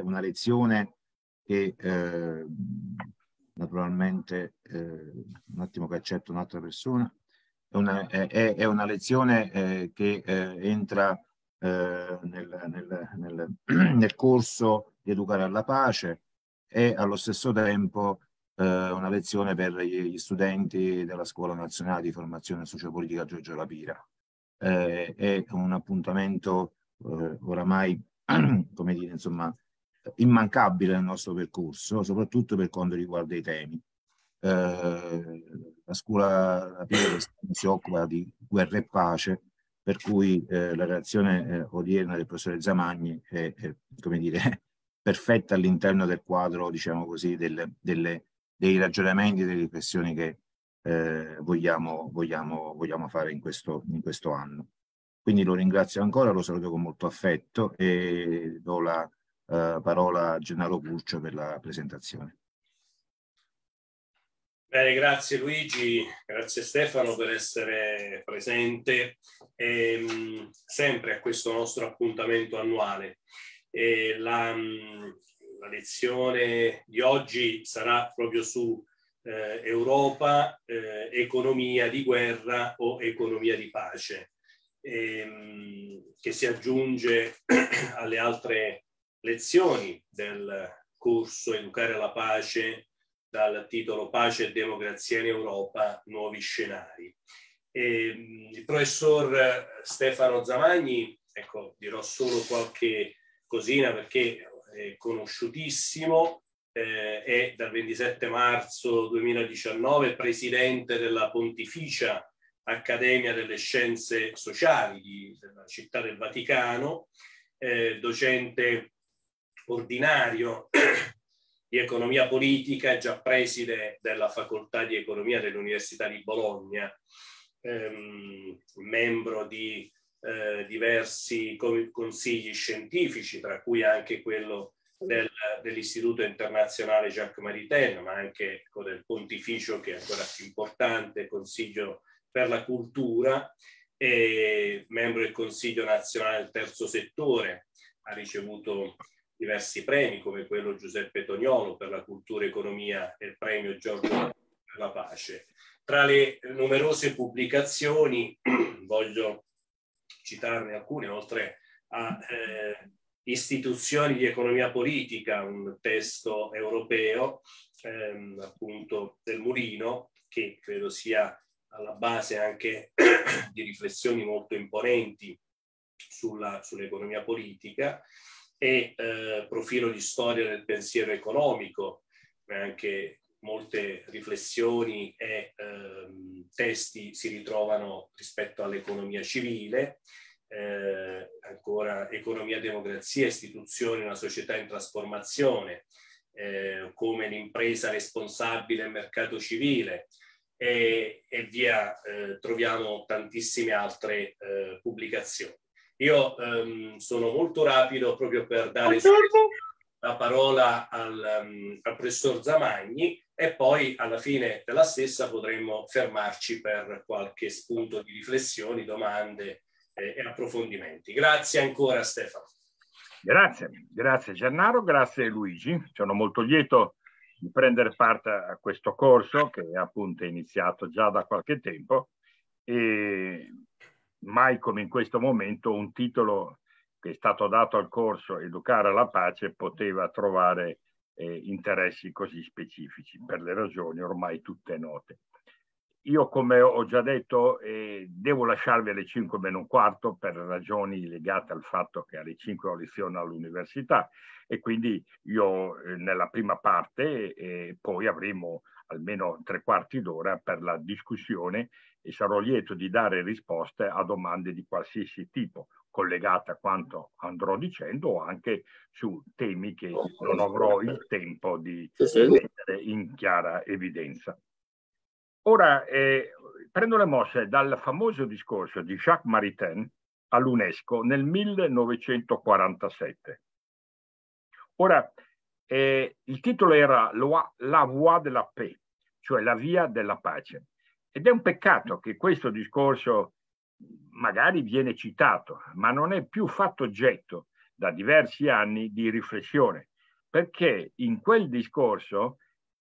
una lezione che eh, naturalmente, eh, un attimo che accetto un'altra persona, è una, è, è una lezione eh, che eh, entra eh, nel, nel, nel, nel, corso di Educare alla Pace e allo stesso tempo eh, una lezione per gli studenti della Scuola Nazionale di Formazione Sociopolitica Giorgio Lapira. è un appuntamento oramai, come dire, insomma, immancabile nel nostro percorso, soprattutto per quanto riguarda i temi. Eh, la scuola la si occupa di guerra e pace, per cui eh, la relazione eh, odierna del professore Zamagni è, è come dire, perfetta all'interno del quadro, diciamo così, del, delle, dei ragionamenti e delle riflessioni che eh, vogliamo, vogliamo, vogliamo, fare in questo, in questo anno. Quindi lo ringrazio ancora, lo saluto con molto affetto e do la, eh, parola a Gennaro Curcio per la presentazione. Bene, grazie Luigi, grazie Stefano per essere presente e, ehm, sempre a questo nostro appuntamento annuale. Eh, la, la, lezione di oggi sarà proprio su eh, Europa, eh, economia di guerra o economia di pace, e, ehm, che si aggiunge alle altre lezioni del corso Educare la pace dal titolo Pace e democrazia in Europa, nuovi scenari. E, mm, il professor Stefano Zamagni, ecco, dirò solo qualche cosina perché è conosciutissimo, eh, è dal 27 marzo 2019 presidente della Pontificia Accademia delle Scienze Sociali di, della Città del Vaticano, eh, docente ordinario di economia politica, già preside della facoltà di economia dell'Università di Bologna, ehm, membro di eh, diversi consigli scientifici, tra cui anche quello del, dell'Istituto internazionale Jacques Maritain, ma anche ecco, del Pontificio, che è ancora più importante, Consiglio per la Cultura, e membro del Consiglio nazionale del Terzo Settore, ha ricevuto diversi premi come quello Giuseppe Toniolo per la cultura e economia e il premio Giorgio per la pace. Tra le numerose pubblicazioni voglio citarne alcune, oltre a eh, Istituzioni di economia politica, un testo europeo ehm, appunto del Murino, che credo sia alla base anche di riflessioni molto imponenti sulla, sull'economia politica e eh, profilo di storia del pensiero economico, ma anche molte riflessioni e ehm, testi si ritrovano rispetto all'economia civile, eh, ancora economia, democrazia, istituzioni, una società in trasformazione, eh, come l'impresa responsabile e mercato civile e, e via, eh, troviamo tantissime altre eh, pubblicazioni. Io um, sono molto rapido proprio per dare la parola al, um, al, professor Zamagni e poi alla fine della stessa potremmo fermarci per qualche spunto di riflessioni, domande eh, e approfondimenti. Grazie ancora Stefano. Grazie, grazie Gennaro, grazie Luigi. Sono molto lieto di prendere parte a questo corso che appunto è iniziato già da qualche tempo e mai come in questo momento un titolo che è stato dato al corso Educare alla pace poteva trovare eh, interessi così specifici per le ragioni ormai tutte note. Io come ho già detto eh, devo lasciarvi alle 5 meno un quarto per ragioni legate al fatto che alle 5 ho lezione all'università e quindi io eh, nella prima parte eh, poi avremo almeno tre quarti d'ora per la discussione e sarò lieto di dare risposte a domande di qualsiasi tipo collegate a quanto andrò dicendo o anche su temi che oh, non oh, avrò il oh. tempo di mettere in chiara evidenza. Ora eh, prendo le mosse dal famoso discorso di Jacques Maritain all'UNESCO nel 1947. Ora, eh, il titolo era La voie de la paix, cioè la via della pace. Ed è un peccato che questo discorso magari viene citato, ma non è più fatto oggetto da diversi anni di riflessione, perché in quel discorso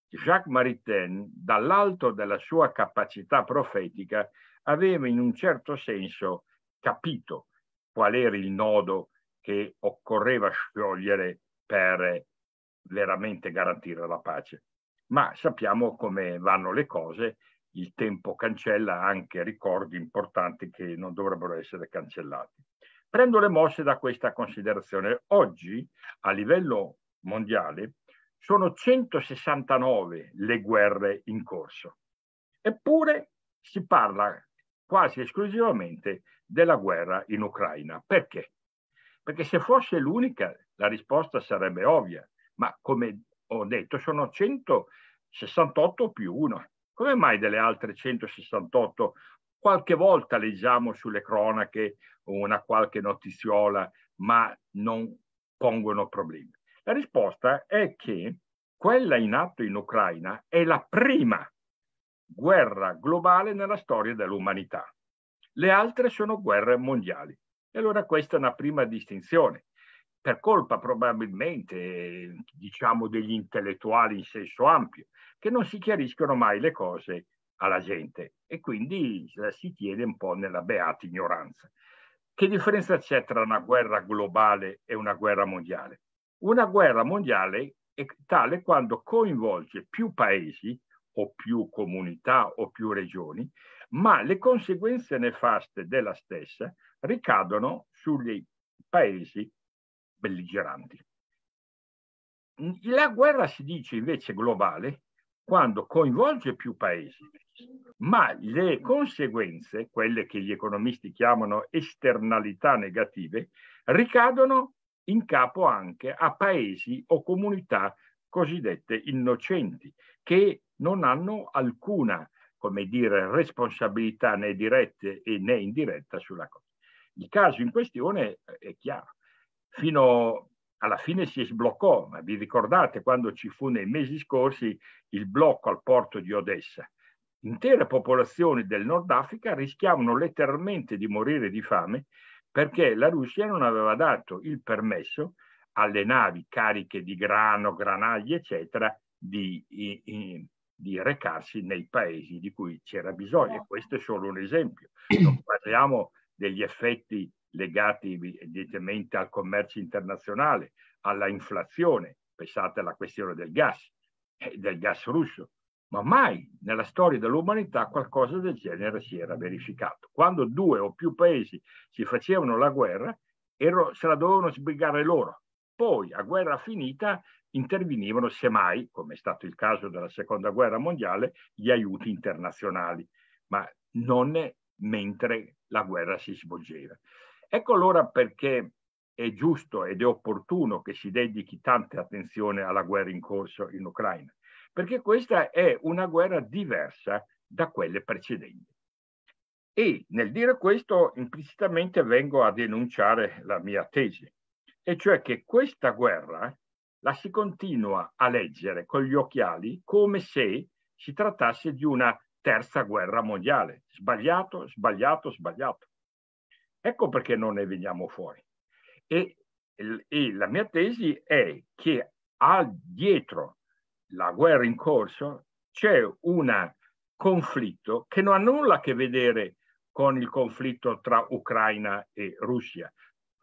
Jacques Maritain, dall'alto della sua capacità profetica, aveva in un certo senso capito qual era il nodo che occorreva sciogliere per veramente garantire la pace. Ma sappiamo come vanno le cose, il tempo cancella anche ricordi importanti che non dovrebbero essere cancellati. Prendo le mosse da questa considerazione. Oggi a livello mondiale sono 169 le guerre in corso, eppure si parla quasi esclusivamente della guerra in Ucraina. Perché? Perché se fosse l'unica la risposta sarebbe ovvia ma come ho detto sono 168 più 1. Come mai delle altre 168? Qualche volta leggiamo sulle cronache una qualche notiziola, ma non pongono problemi. La risposta è che quella in atto in Ucraina è la prima guerra globale nella storia dell'umanità. Le altre sono guerre mondiali. E allora questa è una prima distinzione per colpa probabilmente diciamo degli intellettuali in senso ampio, che non si chiariscono mai le cose alla gente e quindi si tiene un po' nella beata ignoranza. Che differenza c'è tra una guerra globale e una guerra mondiale? Una guerra mondiale è tale quando coinvolge più paesi o più comunità o più regioni, ma le conseguenze nefaste della stessa ricadono sugli paesi belligeranti. La guerra si dice invece globale quando coinvolge più paesi, ma le conseguenze, quelle che gli economisti chiamano esternalità negative, ricadono in capo anche a paesi o comunità cosiddette innocenti, che non hanno alcuna, come dire, responsabilità né dirette né indiretta sulla cosa. Il caso in questione è chiaro fino alla fine si sbloccò, ma vi ricordate quando ci fu nei mesi scorsi il blocco al porto di Odessa? Intere popolazioni del Nord Africa rischiavano letteralmente di morire di fame perché la Russia non aveva dato il permesso alle navi cariche di grano, granagli, eccetera, di, di, di recarsi nei paesi di cui c'era bisogno. Certo. Questo è solo un esempio. Non parliamo degli effetti legati evidentemente al commercio internazionale, alla inflazione, pensate alla questione del gas, eh, del gas russo, ma mai nella storia dell'umanità qualcosa del genere si era verificato. Quando due o più paesi si facevano la guerra, ero, se la dovevano sbrigare loro. Poi, a guerra finita, intervenivano, semmai, come è stato il caso della Seconda Guerra Mondiale, gli aiuti internazionali, ma non mentre la guerra si svolgeva. Ecco allora perché è giusto ed è opportuno che si dedichi tanta attenzione alla guerra in corso in Ucraina, perché questa è una guerra diversa da quelle precedenti. E nel dire questo implicitamente vengo a denunciare la mia tesi, e cioè che questa guerra la si continua a leggere con gli occhiali come se si trattasse di una terza guerra mondiale. Sbagliato, sbagliato, sbagliato. Ecco perché non ne veniamo fuori. E, e la mia tesi è che al dietro la guerra in corso c'è un conflitto che non ha nulla a che vedere con il conflitto tra Ucraina e Russia,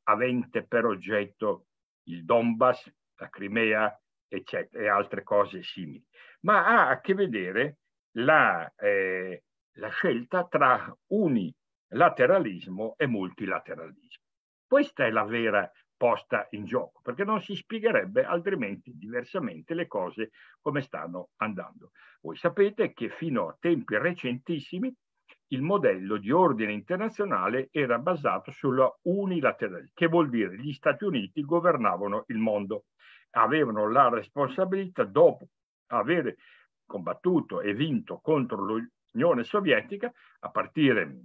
avente per oggetto il Donbass, la Crimea eccetera, e altre cose simili, ma ha a che vedere la, eh, la scelta tra uni lateralismo e multilateralismo. Questa è la vera posta in gioco, perché non si spiegherebbe altrimenti diversamente le cose come stanno andando. Voi sapete che fino a tempi recentissimi il modello di ordine internazionale era basato sulla unilateralità, che vuol dire gli Stati Uniti governavano il mondo, avevano la responsabilità dopo aver combattuto e vinto contro l'Unione Sovietica a partire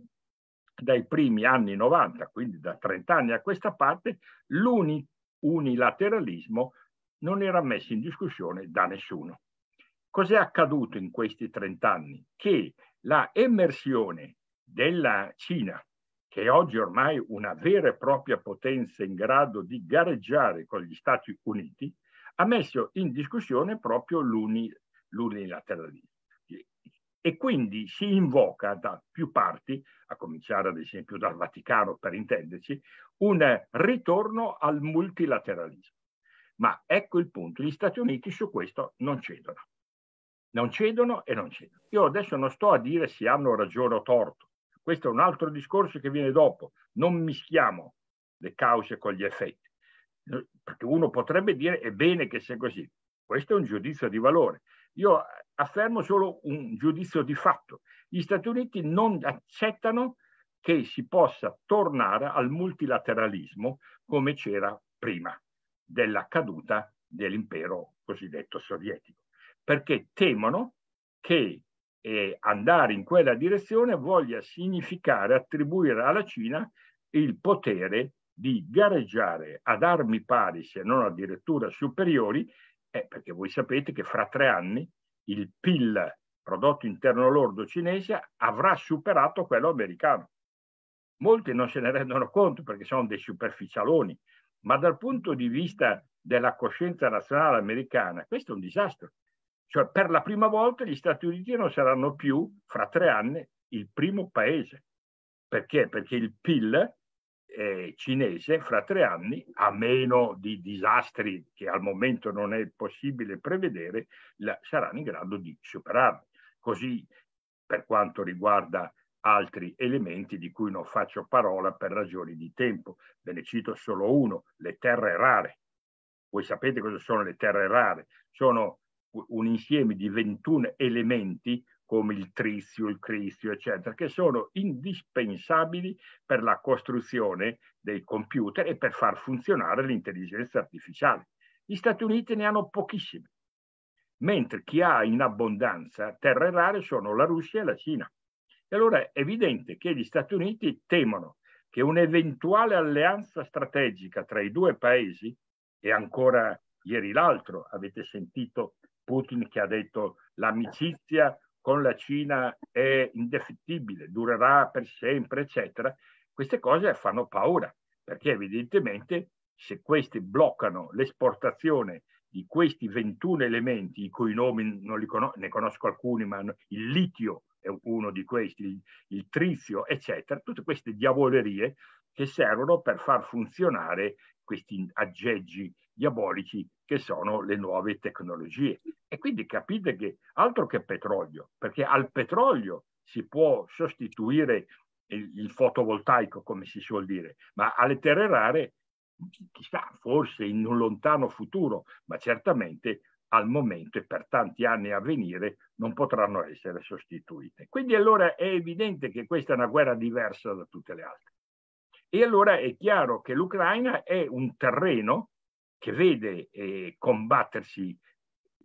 dai primi anni 90, quindi da 30 anni a questa parte, l'unilateralismo non era messo in discussione da nessuno. Cos'è accaduto in questi 30 anni? Che la emersione della Cina, che è oggi ormai una vera e propria potenza in grado di gareggiare con gli Stati Uniti, ha messo in discussione proprio l'unilateralismo e quindi si invoca da più parti, a cominciare ad esempio dal Vaticano per intenderci, un ritorno al multilateralismo. Ma ecco il punto, gli Stati Uniti su questo non cedono. Non cedono e non cedono. Io adesso non sto a dire se hanno ragione o torto, questo è un altro discorso che viene dopo, non mischiamo le cause con gli effetti, perché uno potrebbe dire è bene che sia così, questo è un giudizio di valore, io affermo solo un giudizio di fatto. Gli Stati Uniti non accettano che si possa tornare al multilateralismo come c'era prima della caduta dell'impero cosiddetto sovietico, perché temono che eh, andare in quella direzione voglia significare attribuire alla Cina il potere di gareggiare ad armi pari, se non addirittura superiori, eh, perché voi sapete che fra tre anni il PIL, prodotto interno lordo cinese, avrà superato quello americano. Molti non se ne rendono conto perché sono dei superficialoni, ma dal punto di vista della coscienza nazionale americana questo è un disastro. Cioè, per la prima volta gli Stati Uniti non saranno più, fra tre anni, il primo paese. Perché? Perché il PIL eh, cinese fra tre anni, a meno di disastri che al momento non è possibile prevedere, la, saranno in grado di superarli. Così per quanto riguarda altri elementi di cui non faccio parola per ragioni di tempo. Ve ne cito solo uno, le terre rare. Voi sapete cosa sono le terre rare? Sono un insieme di 21 elementi come il trizio, il cristio, eccetera, che sono indispensabili per la costruzione dei computer e per far funzionare l'intelligenza artificiale. Gli Stati Uniti ne hanno pochissime, mentre chi ha in abbondanza terre rare sono la Russia e la Cina. E allora è evidente che gli Stati Uniti temono che un'eventuale alleanza strategica tra i due paesi, e ancora ieri l'altro avete sentito Putin che ha detto l'amicizia con la Cina è indefettibile, durerà per sempre, eccetera, queste cose fanno paura, perché evidentemente se queste bloccano l'esportazione di questi 21 elementi, i cui nomi non li conosco, ne conosco alcuni, ma il litio è uno di questi, il, il trizio, eccetera, tutte queste diavolerie che servono per far funzionare questi aggeggi diabolici che sono le nuove tecnologie. E quindi capite che altro che petrolio, perché al petrolio si può sostituire il, il fotovoltaico, come si suol dire, ma alle terre rare, chissà, forse in un lontano futuro, ma certamente al momento e per tanti anni a venire non potranno essere sostituite. Quindi allora è evidente che questa è una guerra diversa da tutte le altre. E allora è chiaro che l'Ucraina è un terreno che vede eh, combattersi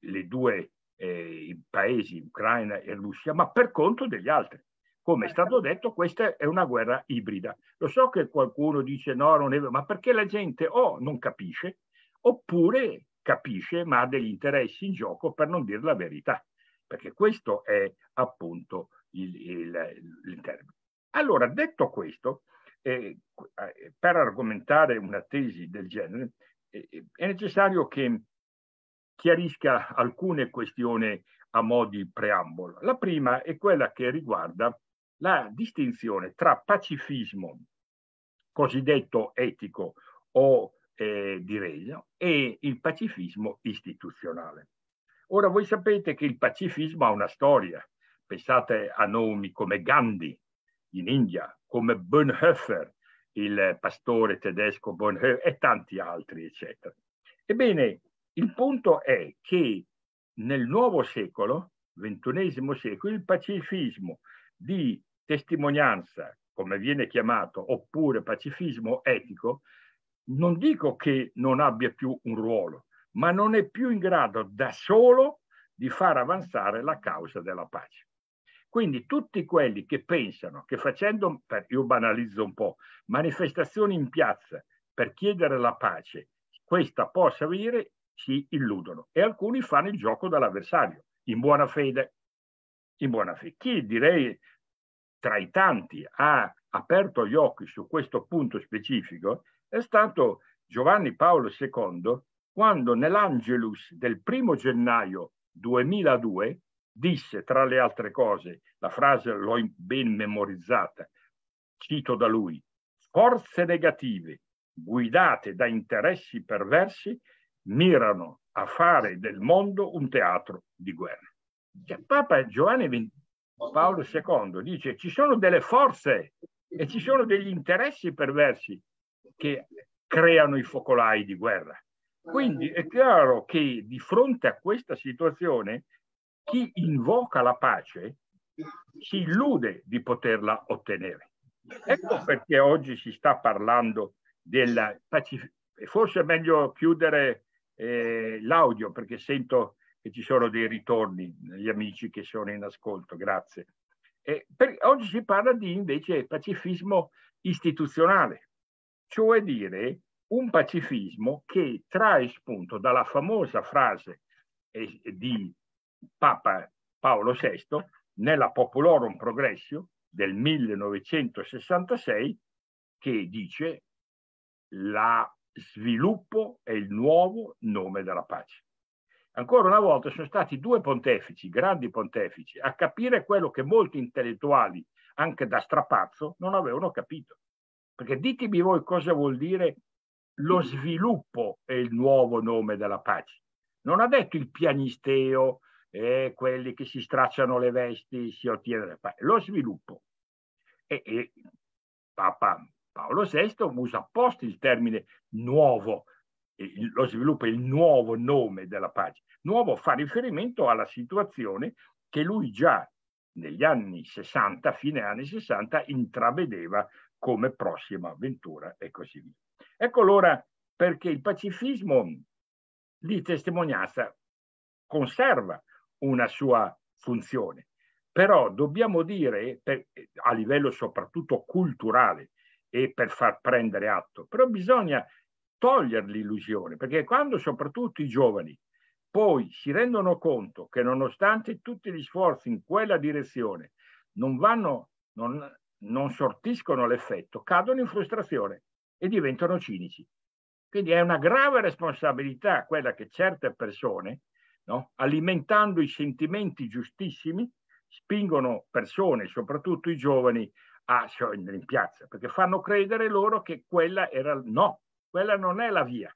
le due eh, paesi, Ucraina e Russia, ma per conto degli altri. Come è certo. stato detto, questa è una guerra ibrida. Lo so che qualcuno dice no, non è vero, ma perché la gente o non capisce, oppure capisce ma ha degli interessi in gioco per non dire la verità, perché questo è appunto il, il, il Allora, detto questo, eh, eh, per argomentare una tesi del genere, eh, eh è necessario che chiarisca alcune questioni a mo' di preambolo. La prima è quella che riguarda la distinzione tra pacifismo cosiddetto etico o eh, di regno e il pacifismo istituzionale. Ora voi sapete che il pacifismo ha una storia, pensate a nomi come Gandhi in India, come Bonhoeffer, il pastore tedesco Bonhoeffer e tanti altri, eccetera. Ebbene, il punto è che nel nuovo secolo, XXI secolo, il pacifismo di testimonianza, come viene chiamato, oppure pacifismo etico, non dico che non abbia più un ruolo, ma non è più in grado da solo di far avanzare la causa della pace. Quindi tutti quelli che pensano che facendo, io banalizzo un po', manifestazioni in piazza per chiedere la pace, questa possa avvenire, si illudono e alcuni fanno il gioco dall'avversario, in buona fede. In buona fede. Chi direi tra i tanti ha aperto gli occhi su questo punto specifico è stato Giovanni Paolo II quando nell'Angelus del primo gennaio 2002 disse tra le altre cose, la frase l'ho ben memorizzata, cito da lui, forze negative guidate da interessi perversi mirano a fare del mondo un teatro di guerra. Cioè, Papa Giovanni Paolo II dice ci sono delle forze e ci sono degli interessi perversi che creano i focolai di guerra. Quindi è chiaro che di fronte a questa situazione chi invoca la pace si illude di poterla ottenere. Ecco perché oggi si sta parlando della pacificazione. Forse è meglio chiudere eh, l'audio perché sento che ci sono dei ritorni, gli amici che sono in ascolto, grazie. Eh, per, oggi si parla di invece pacifismo istituzionale, cioè dire un pacifismo che trae spunto dalla famosa frase eh, di Papa Paolo VI nella Populorum Progressio del 1966 che dice la Sviluppo è il nuovo nome della pace. Ancora una volta sono stati due pontefici, grandi pontefici, a capire quello che molti intellettuali, anche da strapazzo, non avevano capito. Perché ditemi voi cosa vuol dire lo sviluppo è il nuovo nome della pace. Non ha detto il pianisteo, eh, quelli che si stracciano le vesti, si ottiene la pace. Lo sviluppo. E, e Papa Paolo VI usa apposta il termine nuovo, lo sviluppa il nuovo nome della pace. Nuovo fa riferimento alla situazione che lui già negli anni 60, fine anni 60, intravedeva come prossima avventura e così via. Ecco allora perché il pacifismo di testimonianza conserva una sua funzione, però dobbiamo dire, per, a livello soprattutto culturale, e per far prendere atto, però bisogna togliere l'illusione, perché quando soprattutto i giovani poi si rendono conto che nonostante tutti gli sforzi in quella direzione non vanno, non, non sortiscono l'effetto, cadono in frustrazione e diventano cinici. Quindi è una grave responsabilità quella che certe persone, no, alimentando i sentimenti giustissimi, spingono persone, soprattutto i giovani, a ah, sciogliere in piazza, perché fanno credere loro che quella era... No, quella non è la via,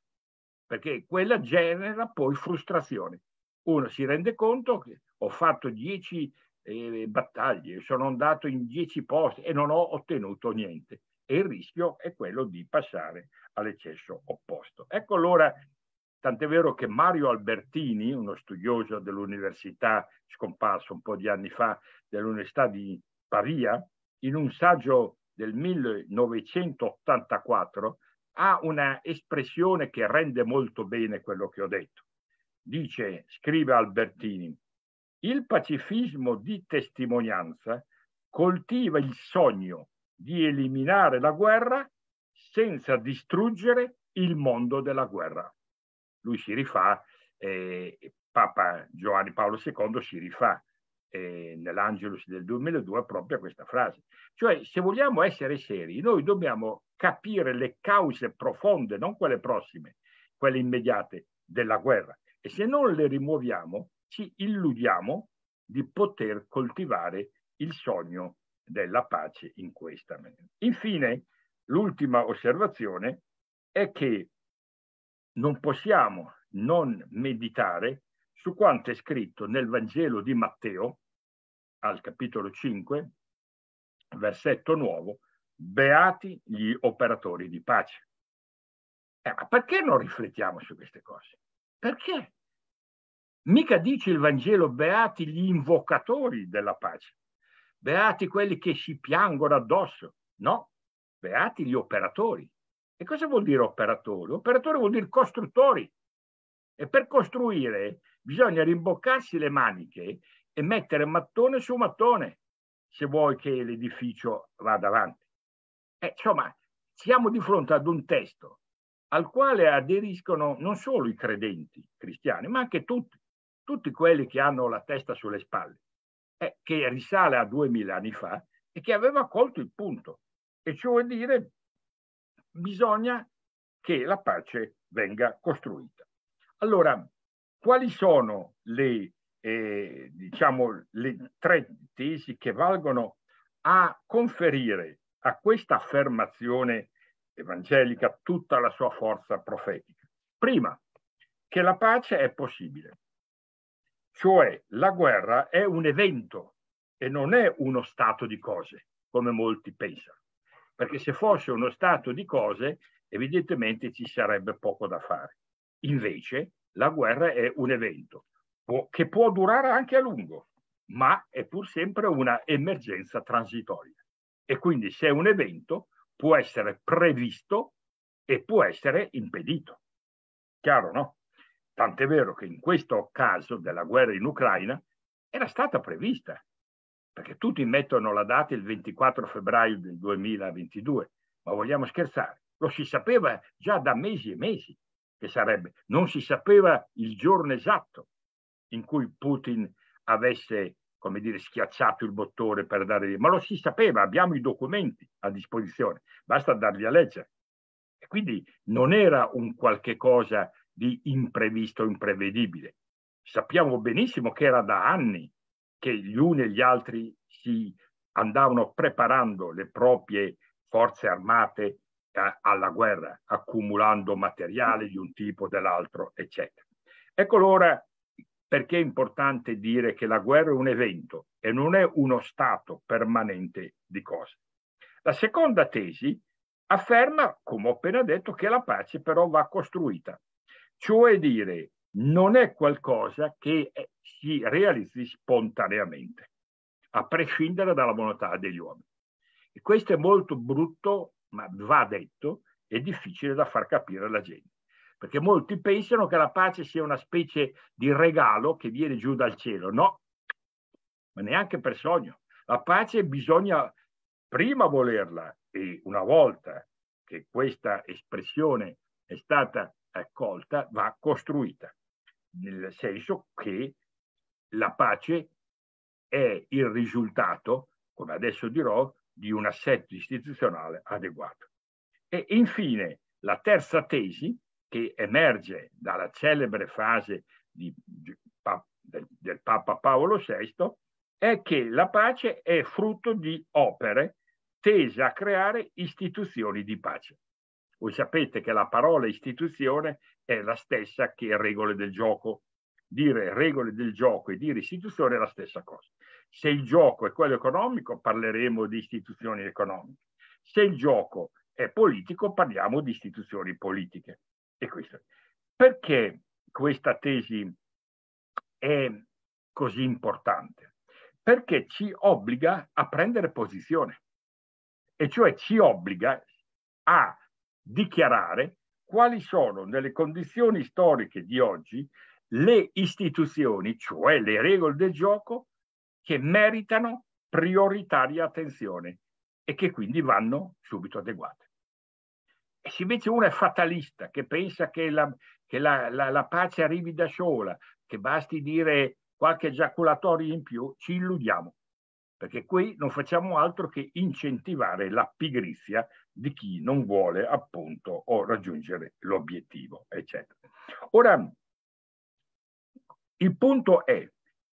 perché quella genera poi frustrazione. Uno si rende conto che ho fatto dieci eh, battaglie, sono andato in dieci posti e non ho ottenuto niente. E il rischio è quello di passare all'eccesso opposto. Ecco allora Tant'è vero che Mario Albertini, uno studioso dell'università, scomparso un po' di anni fa, dell'Università di Pavia, in un saggio del 1984, ha una espressione che rende molto bene quello che ho detto. Dice, scrive Albertini, il pacifismo di testimonianza coltiva il sogno di eliminare la guerra senza distruggere il mondo della guerra. Lui si rifà, eh, Papa Giovanni Paolo II si rifà eh, nell'Angelus del 2002 proprio questa frase. Cioè, se vogliamo essere seri, noi dobbiamo capire le cause profonde, non quelle prossime, quelle immediate della guerra. E se non le rimuoviamo, ci illudiamo di poter coltivare il sogno della pace in questa maniera. Infine, l'ultima osservazione è che non possiamo non meditare su quanto è scritto nel Vangelo di Matteo, al capitolo 5, versetto nuovo, beati gli operatori di pace. Eh, ma perché non riflettiamo su queste cose? Perché? Mica dice il Vangelo beati gli invocatori della pace, beati quelli che si piangono addosso, no, beati gli operatori. E cosa vuol dire operatori? Operatori vuol dire costruttori. E per costruire bisogna rimboccarsi le maniche e mettere mattone su mattone se vuoi che l'edificio vada avanti. Eh, insomma, siamo di fronte ad un testo al quale aderiscono non solo i credenti cristiani, ma anche tutti, tutti quelli che hanno la testa sulle spalle, eh, che risale a duemila anni fa e che aveva colto il punto, e ciò cioè vuol dire bisogna che la pace venga costruita. Allora, quali sono le, eh, diciamo, le tre tesi che valgono a conferire a questa affermazione evangelica tutta la sua forza profetica? Prima, che la pace è possibile, cioè la guerra è un evento e non è uno stato di cose, come molti pensano, perché se fosse uno stato di cose evidentemente ci sarebbe poco da fare. Invece la guerra è un evento può, che può durare anche a lungo, ma è pur sempre una emergenza transitoria. E quindi se è un evento può essere previsto e può essere impedito. Chiaro, no? Tant'è vero che in questo caso della guerra in Ucraina era stata prevista, perché tutti mettono la data il 24 febbraio del 2022, ma vogliamo scherzare, lo si sapeva già da mesi e mesi che sarebbe, non si sapeva il giorno esatto in cui Putin avesse, come dire, schiacciato il bottone per dare via, ma lo si sapeva, abbiamo i documenti a disposizione, basta darli a leggere. E quindi non era un qualche cosa di imprevisto, imprevedibile. Sappiamo benissimo che era da anni che gli uni e gli altri si andavano preparando le proprie forze armate eh, alla guerra, accumulando materiale di un tipo, o dell'altro, eccetera. Ecco allora perché è importante dire che la guerra è un evento e non è uno stato permanente di cose. La seconda tesi afferma, come ho appena detto, che la pace però va costruita, cioè dire non è qualcosa che eh, si realizzi spontaneamente, a prescindere dalla volontà degli uomini. E questo è molto brutto ma va detto, è difficile da far capire alla gente. Perché molti pensano che la pace sia una specie di regalo che viene giù dal cielo. No, ma neanche per sogno. La pace bisogna prima volerla e una volta che questa espressione è stata accolta, va costruita, nel senso che la pace è il risultato, come adesso dirò, di un assetto istituzionale adeguato. E infine la terza tesi che emerge dalla celebre frase di, di, pa, del, del Papa Paolo VI è che la pace è frutto di opere tese a creare istituzioni di pace. Voi sapete che la parola istituzione è la stessa che regole del gioco. Dire regole del gioco e dire istituzione è la stessa cosa. Se il gioco è quello economico, parleremo di istituzioni economiche. Se il gioco è politico, parliamo di istituzioni politiche. E questo. Perché questa tesi è così importante? Perché ci obbliga a prendere posizione, e cioè ci obbliga a dichiarare quali sono nelle condizioni storiche di oggi le istituzioni, cioè le regole del gioco, che meritano prioritaria attenzione e che quindi vanno subito adeguate. E se invece uno è fatalista, che pensa che, la, che la, la, la pace arrivi da sola, che basti dire qualche giaculatorio in più, ci illudiamo, perché qui non facciamo altro che incentivare la pigrizia di chi non vuole appunto o raggiungere l'obiettivo, eccetera. Ora, il punto è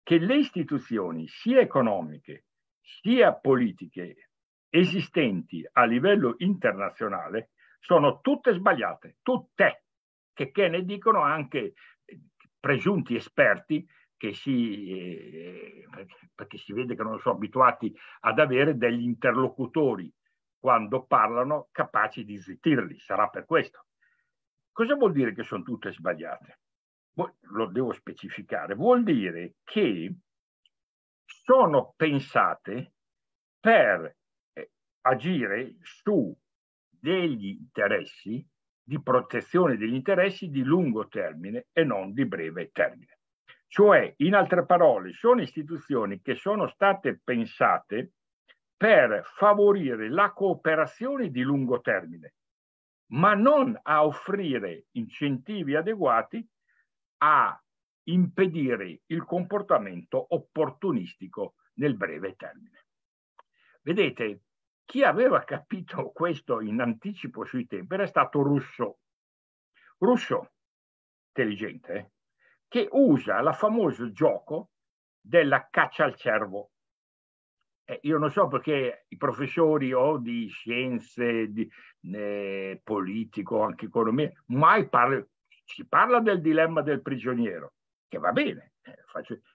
che le istituzioni sia economiche sia politiche esistenti a livello internazionale sono tutte sbagliate, tutte, che, che ne dicono anche eh, presunti esperti che si, eh, perché si vede che non sono abituati ad avere degli interlocutori quando parlano capaci di zittirli, sarà per questo. Cosa vuol dire che sono tutte sbagliate? lo devo specificare, vuol dire che sono pensate per eh, agire su degli interessi di protezione degli interessi di lungo termine e non di breve termine. Cioè, in altre parole, sono istituzioni che sono state pensate per favorire la cooperazione di lungo termine, ma non a offrire incentivi adeguati a impedire il comportamento opportunistico nel breve termine. Vedete, chi aveva capito questo in anticipo sui tempi era stato Russo. Russo, intelligente, eh, che usa il famoso gioco della caccia al cervo. Eh, io non so perché i professori o di scienze, di eh, politico, anche economia, mai parlano si parla del dilemma del prigioniero, che va bene, eh,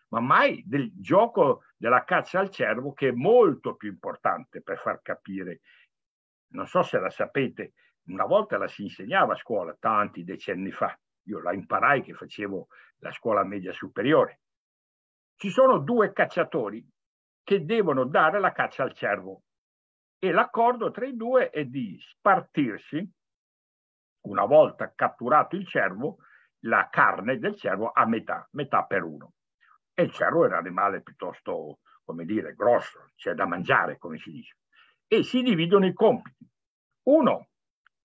ma mai del gioco della caccia al cervo che è molto più importante per far capire. Non so se la sapete, una volta la si insegnava a scuola, tanti decenni fa, io la imparai che facevo la scuola media superiore. Ci sono due cacciatori che devono dare la caccia al cervo e l'accordo tra i due è di spartirsi una volta catturato il cervo, la carne del cervo a metà, metà per uno. E il cervo era un animale piuttosto, come dire, grosso, c'è da mangiare, come si dice. E si dividono i compiti. Uno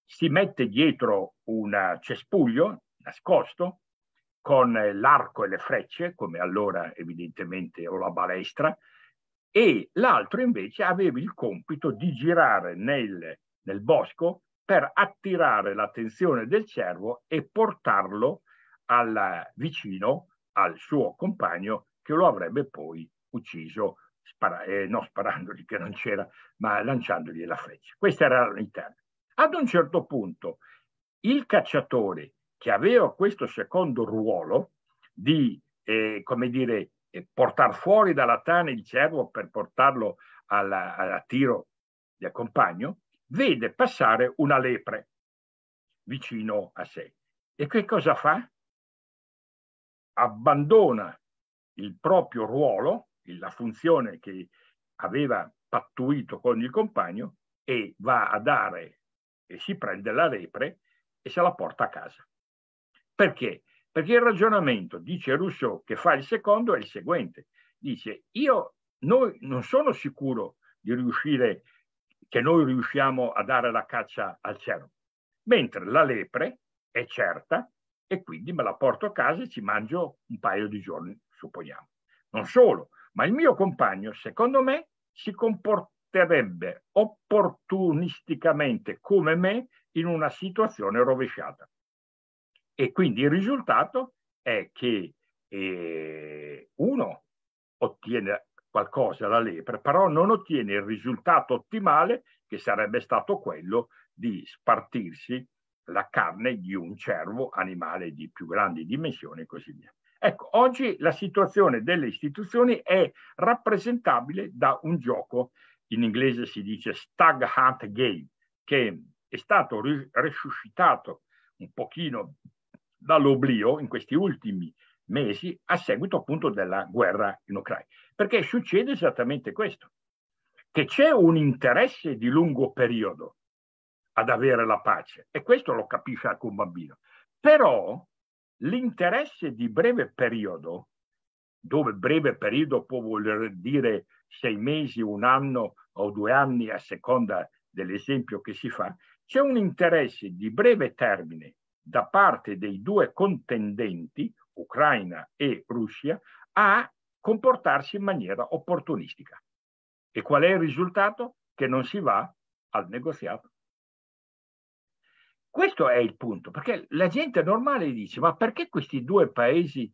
si mette dietro un cespuglio nascosto con l'arco e le frecce, come allora evidentemente o la balestra, e l'altro invece aveva il compito di girare nel, nel bosco per attirare l'attenzione del cervo e portarlo al, vicino al suo compagno che lo avrebbe poi ucciso, spara- eh, non sparandogli che non c'era, ma lanciandogli la freccia. Questa era l'intera. Ad un certo punto il cacciatore che aveva questo secondo ruolo di, eh, come dire, eh, portare fuori dalla tana il cervo per portarlo alla, alla tiro del compagno, vede passare una lepre vicino a sé. E che cosa fa? Abbandona il proprio ruolo, la funzione che aveva pattuito con il compagno e va a dare e si prende la lepre e se la porta a casa. Perché? Perché il ragionamento, dice Rousseau, che fa il secondo è il seguente. Dice, io noi, non sono sicuro di riuscire a che noi riusciamo a dare la caccia al cervo, mentre la lepre è certa e quindi me la porto a casa e ci mangio un paio di giorni, supponiamo. Non solo, ma il mio compagno, secondo me, si comporterebbe opportunisticamente come me in una situazione rovesciata. E quindi il risultato è che eh, uno ottiene qualcosa la lepre, però non ottiene il risultato ottimale che sarebbe stato quello di spartirsi la carne di un cervo animale di più grandi dimensioni e così via. Ecco, oggi la situazione delle istituzioni è rappresentabile da un gioco, in inglese si dice Stag Hunt Game, che è stato risuscitato un pochino dall'oblio in questi ultimi mesi a seguito appunto della guerra in Ucraina. Perché succede esattamente questo, che c'è un interesse di lungo periodo ad avere la pace e questo lo capisce anche un bambino. Però l'interesse di breve periodo, dove breve periodo può voler dire sei mesi, un anno o due anni a seconda dell'esempio che si fa, c'è un interesse di breve termine da parte dei due contendenti, Ucraina e Russia, a comportarsi in maniera opportunistica. E qual è il risultato? Che non si va al negoziato. Questo è il punto, perché la gente normale dice, ma perché questi due paesi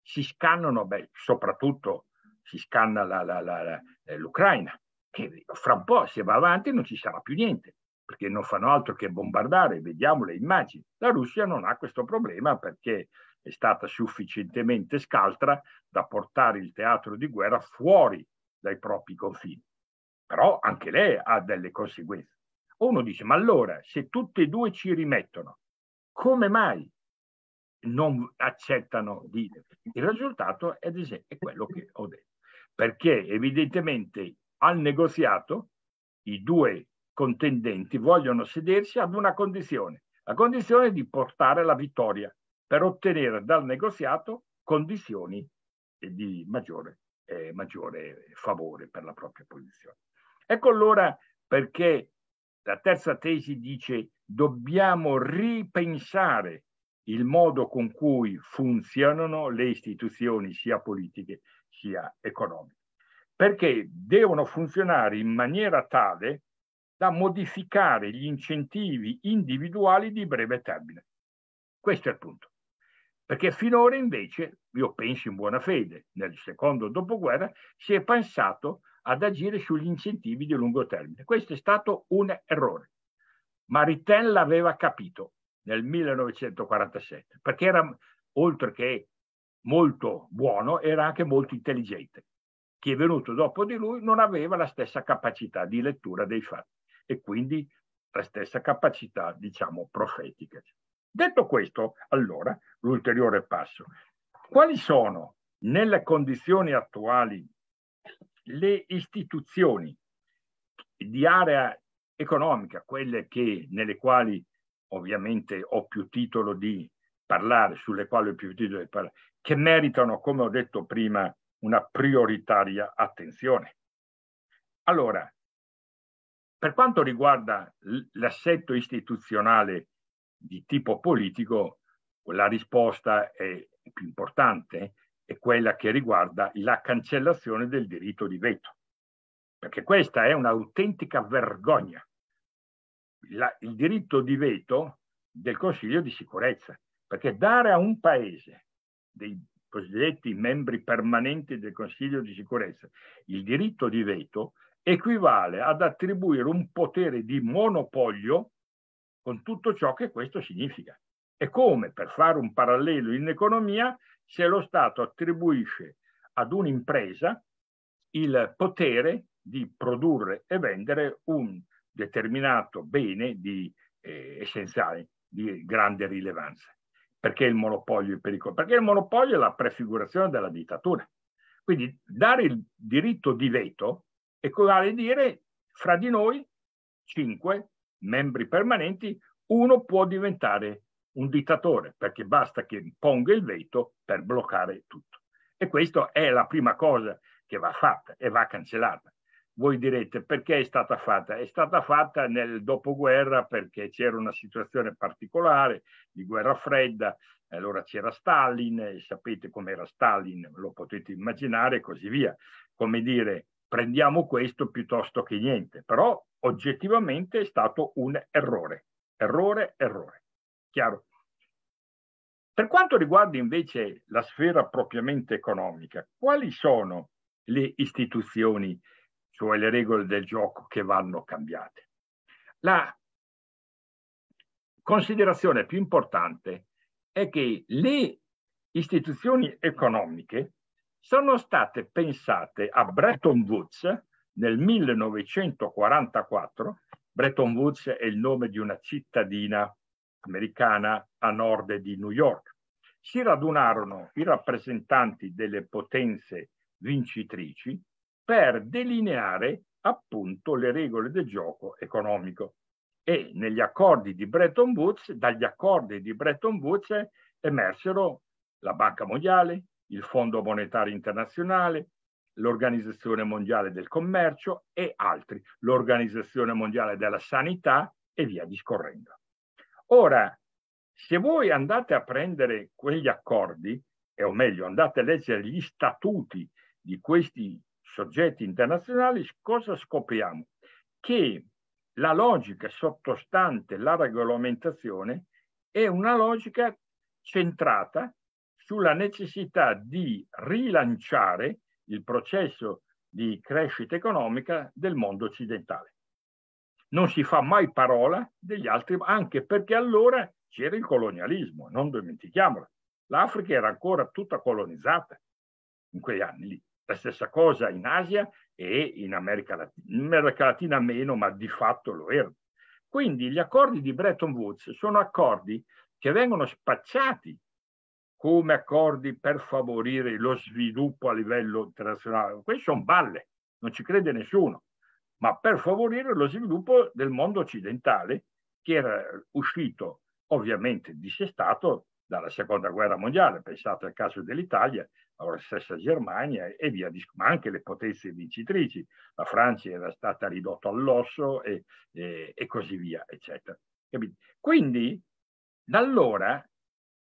si scannano? Beh, soprattutto si scanna la, la, la, eh, l'Ucraina, che fra un po' se va avanti non ci sarà più niente, perché non fanno altro che bombardare, vediamo le immagini. La Russia non ha questo problema perché è stata sufficientemente scaltra da portare il teatro di guerra fuori dai propri confini. Però anche lei ha delle conseguenze. Uno dice, ma allora se tutti e due ci rimettono, come mai non accettano di... Il risultato è, è quello che ho detto, perché evidentemente al negoziato i due contendenti vogliono sedersi ad una condizione, la condizione di portare la vittoria per ottenere dal negoziato condizioni di maggiore, eh, maggiore favore per la propria posizione. Ecco allora perché la terza tesi dice dobbiamo ripensare il modo con cui funzionano le istituzioni sia politiche sia economiche, perché devono funzionare in maniera tale da modificare gli incentivi individuali di breve termine. Questo è il punto. Perché finora invece, io penso in buona fede, nel secondo dopoguerra si è pensato ad agire sugli incentivi di lungo termine. Questo è stato un errore. Ma Ritten l'aveva capito nel 1947, perché era, oltre che molto buono, era anche molto intelligente. Chi è venuto dopo di lui non aveva la stessa capacità di lettura dei fatti e quindi la stessa capacità, diciamo, profetica. Detto questo, allora, l'ulteriore passo. Quali sono nelle condizioni attuali le istituzioni di area economica, quelle che, nelle quali ovviamente ho più titolo di parlare, sulle quali ho più titolo di parlare, che meritano, come ho detto prima, una prioritaria attenzione. Allora, per quanto riguarda l'assetto istituzionale di tipo politico, la risposta è più importante è quella che riguarda la cancellazione del diritto di veto, perché questa è un'autentica vergogna. La, il diritto di veto del Consiglio di sicurezza, perché dare a un paese dei cosiddetti membri permanenti del Consiglio di sicurezza il diritto di veto equivale ad attribuire un potere di monopolio con tutto ciò che questo significa. E come, per fare un parallelo in economia, se lo Stato attribuisce ad un'impresa il potere di produrre e vendere un determinato bene di, eh, essenziale, di grande rilevanza. Perché il monopolio è pericoloso? Perché il monopolio è la prefigurazione della dittatura. Quindi dare il diritto di veto equivale a dire fra di noi, cinque, membri permanenti, uno può diventare un dittatore perché basta che ponga il veto per bloccare tutto. E questa è la prima cosa che va fatta e va cancellata. Voi direte perché è stata fatta? È stata fatta nel dopoguerra perché c'era una situazione particolare di guerra fredda, allora c'era Stalin, sapete com'era Stalin, lo potete immaginare e così via. Come dire, prendiamo questo piuttosto che niente, però oggettivamente è stato un errore, errore, errore, chiaro. Per quanto riguarda invece la sfera propriamente economica, quali sono le istituzioni, cioè le regole del gioco che vanno cambiate? La considerazione più importante è che le istituzioni economiche sono state pensate a Bretton Woods nel 1944. Bretton Woods è il nome di una cittadina americana a nord di New York. Si radunarono i rappresentanti delle potenze vincitrici per delineare appunto le regole del gioco economico. E negli accordi di Bretton Woods, dagli accordi di Bretton Woods emersero la Banca Mondiale, il Fondo Monetario Internazionale, l'Organizzazione Mondiale del Commercio e altri, l'Organizzazione Mondiale della Sanità e via discorrendo. Ora, se voi andate a prendere quegli accordi, e o meglio andate a leggere gli statuti di questi soggetti internazionali, cosa scopriamo? Che la logica sottostante la regolamentazione è una logica centrata sulla necessità di rilanciare il processo di crescita economica del mondo occidentale. Non si fa mai parola degli altri, anche perché allora c'era il colonialismo, non dimentichiamolo. L'Africa era ancora tutta colonizzata in quegli anni lì. La stessa cosa in Asia e in America Latina, in America Latina meno, ma di fatto lo era. Quindi gli accordi di Bretton Woods sono accordi che vengono spacciati come accordi per favorire lo sviluppo a livello internazionale. Queste sono balle, non ci crede nessuno, ma per favorire lo sviluppo del mondo occidentale che era uscito ovviamente dissestato dalla seconda guerra mondiale, pensate al caso dell'Italia, la stessa Germania e via, ma anche le potenze vincitrici, la Francia era stata ridotta all'osso e, e, e così via, eccetera. Quindi da allora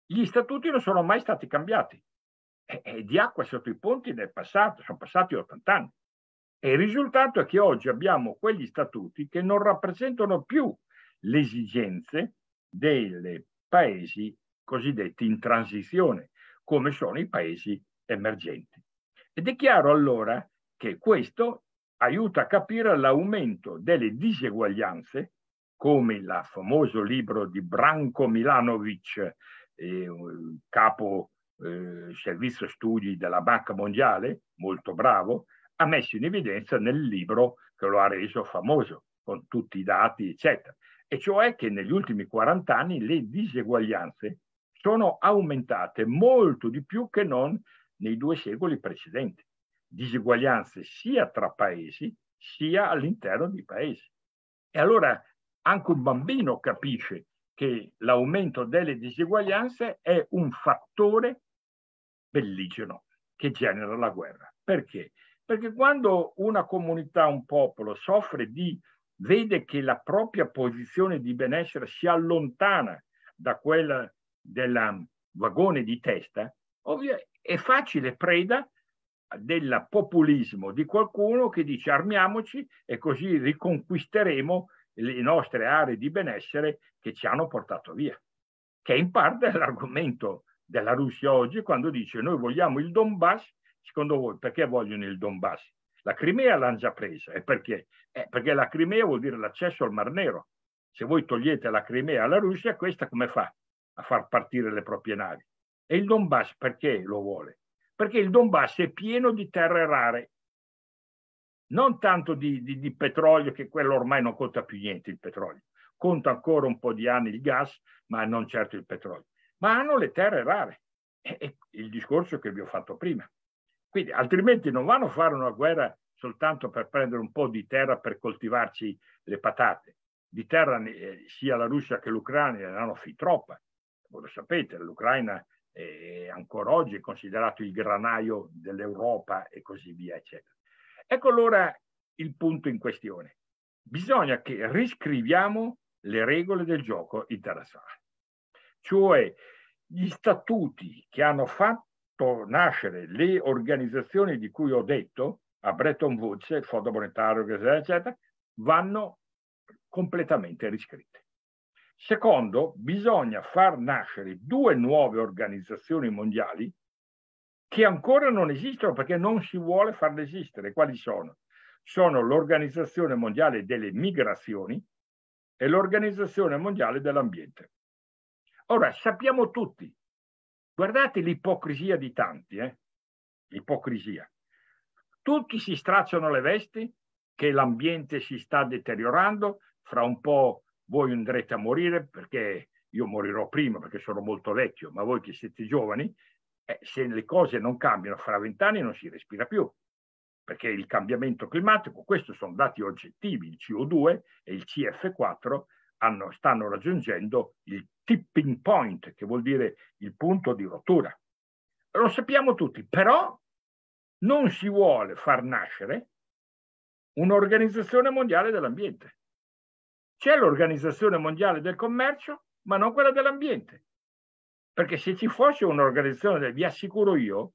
gli statuti non sono mai stati cambiati. E, e di acqua sotto i ponti nel passato, sono passati 80 anni. E il risultato è che oggi abbiamo quegli statuti che non rappresentano più le esigenze dei paesi cosiddetti in transizione, come sono i paesi emergenti. Ed è chiaro allora che questo aiuta a capire l'aumento delle diseguaglianze, come il famoso libro di Branko Milanovic eh, capo eh, servizio studi della Banca Mondiale, molto bravo, ha messo in evidenza nel libro che lo ha reso famoso, con tutti i dati, eccetera. E cioè che negli ultimi 40 anni le diseguaglianze sono aumentate molto di più che non nei due secoli precedenti. Diseguaglianze sia tra paesi sia all'interno di paesi. E allora anche un bambino capisce che l'aumento delle diseguaglianze è un fattore belligeno che genera la guerra. Perché? Perché quando una comunità, un popolo soffre di, vede che la propria posizione di benessere si allontana da quella del vagone di testa, ovvio, è facile preda del populismo di qualcuno che dice armiamoci e così riconquisteremo le nostre aree di benessere che ci hanno portato via, che in parte è l'argomento della Russia oggi quando dice noi vogliamo il Donbass, secondo voi perché vogliono il Donbass? La Crimea l'hanno già presa, e perché? Eh, perché la Crimea vuol dire l'accesso al Mar Nero. Se voi togliete la Crimea alla Russia, questa come fa a far partire le proprie navi? E il Donbass perché lo vuole? Perché il Donbass è pieno di terre rare, non tanto di, di, di petrolio, che quello ormai non conta più niente il petrolio, conta ancora un po' di anni il gas, ma non certo il petrolio, ma hanno le terre rare, è il discorso che vi ho fatto prima. Quindi altrimenti non vanno a fare una guerra soltanto per prendere un po' di terra per coltivarci le patate. Di terra eh, sia la Russia che l'Ucraina ne hanno fin troppa. Voi lo sapete, l'Ucraina ancora oggi è considerato il granaio dell'Europa e così via, eccetera. Ecco allora il punto in questione. Bisogna che riscriviamo le regole del gioco internazionale, cioè gli statuti che hanno fatto nascere le organizzazioni di cui ho detto, a Bretton Woods, il Fondo Monetario, eccetera, eccetera, vanno completamente riscritte. Secondo, bisogna far nascere due nuove organizzazioni mondiali che ancora non esistono perché non si vuole farle esistere. Quali sono? Sono l'Organizzazione Mondiale delle Migrazioni e l'Organizzazione Mondiale dell'Ambiente. Ora, sappiamo tutti, guardate l'ipocrisia di tanti, eh? ipocrisia. Tutti si stracciano le vesti che l'ambiente si sta deteriorando, fra un po' voi andrete a morire perché io morirò prima perché sono molto vecchio, ma voi che siete giovani eh, se le cose non cambiano fra vent'anni non si respira più, perché il cambiamento climatico, questi sono dati oggettivi, il CO2 e il CF4 hanno, stanno raggiungendo il tipping point, che vuol dire il punto di rottura. Lo sappiamo tutti, però non si vuole far nascere un'organizzazione mondiale dell'ambiente. C'è l'Organizzazione Mondiale del Commercio, ma non quella dell'ambiente. Perché se ci fosse un'organizzazione, vi assicuro io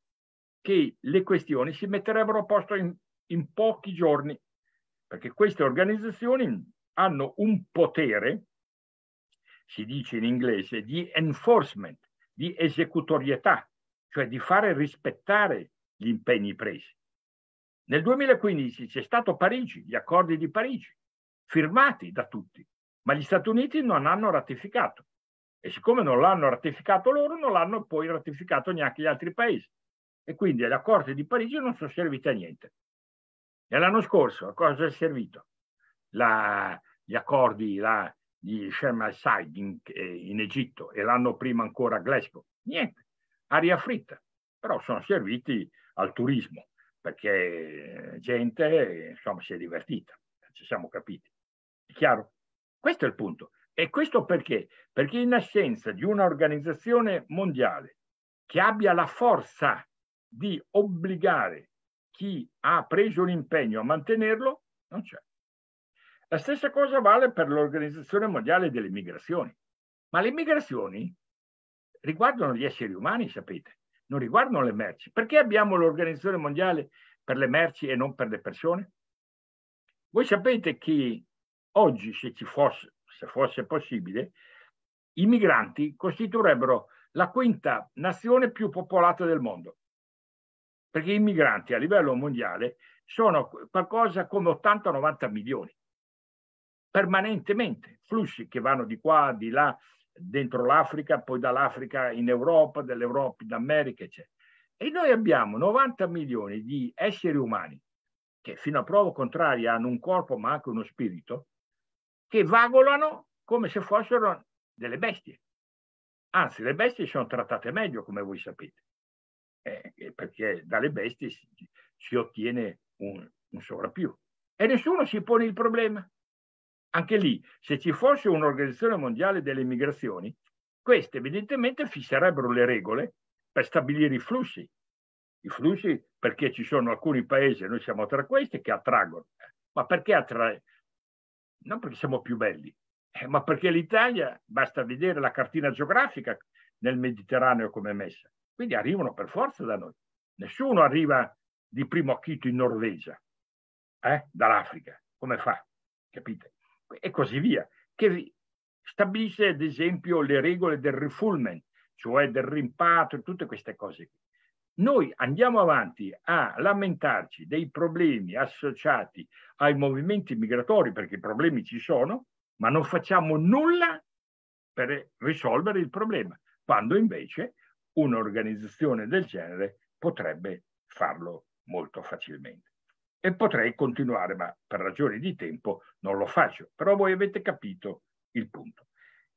che le questioni si metterebbero a posto in, in pochi giorni, perché queste organizzazioni hanno un potere, si dice in inglese, di enforcement, di esecutorietà, cioè di fare rispettare gli impegni presi. Nel 2015 c'è stato Parigi, gli accordi di Parigi, firmati da tutti, ma gli Stati Uniti non hanno ratificato. E siccome non l'hanno ratificato loro, non l'hanno poi ratificato neanche gli altri paesi. E quindi la Corte di Parigi non sono servita a niente. E l'anno scorso a cosa è servito? La, gli accordi la, di Sherman el-Side in, eh, in Egitto e l'anno prima ancora a Glasgow? Niente, aria fritta. Però sono serviti al turismo perché gente insomma si è divertita, ci siamo capiti. È chiaro? Questo è il punto. E questo perché? Perché in assenza di un'organizzazione mondiale che abbia la forza di obbligare chi ha preso un impegno a mantenerlo, non c'è. La stessa cosa vale per l'Organizzazione Mondiale delle Migrazioni. Ma le migrazioni riguardano gli esseri umani, sapete, non riguardano le merci. Perché abbiamo l'Organizzazione Mondiale per le merci e non per le persone? Voi sapete che oggi, se ci fosse, se fosse possibile, i migranti costituirebbero la quinta nazione più popolata del mondo, perché i migranti a livello mondiale sono qualcosa come 80-90 milioni, permanentemente, flussi che vanno di qua, di là, dentro l'Africa, poi dall'Africa in Europa, dall'Europa in America, eccetera. E noi abbiamo 90 milioni di esseri umani che fino a prova contraria hanno un corpo ma anche uno spirito, che vagolano come se fossero delle bestie. Anzi, le bestie sono trattate meglio, come voi sapete, eh, eh, perché dalle bestie si, si ottiene un, un sovrappiù. E nessuno si pone il problema. Anche lì, se ci fosse un'organizzazione mondiale delle immigrazioni, queste evidentemente fisserebbero le regole per stabilire i flussi. I flussi perché ci sono alcuni paesi, noi siamo tra questi, che attraggono. Ma perché attraggono? non perché siamo più belli, eh, ma perché l'Italia, basta vedere la cartina geografica nel Mediterraneo come è messa, quindi arrivano per forza da noi. Nessuno arriva di primo acchito in Norvegia, eh, dall'Africa, come fa? Capite? E così via. Che stabilisce ad esempio le regole del refoulement, cioè del rimpatrio, tutte queste cose. qui noi andiamo avanti a lamentarci dei problemi associati ai movimenti migratori, perché i problemi ci sono, ma non facciamo nulla per risolvere il problema, quando invece un'organizzazione del genere potrebbe farlo molto facilmente. E potrei continuare, ma per ragioni di tempo non lo faccio, però voi avete capito il punto.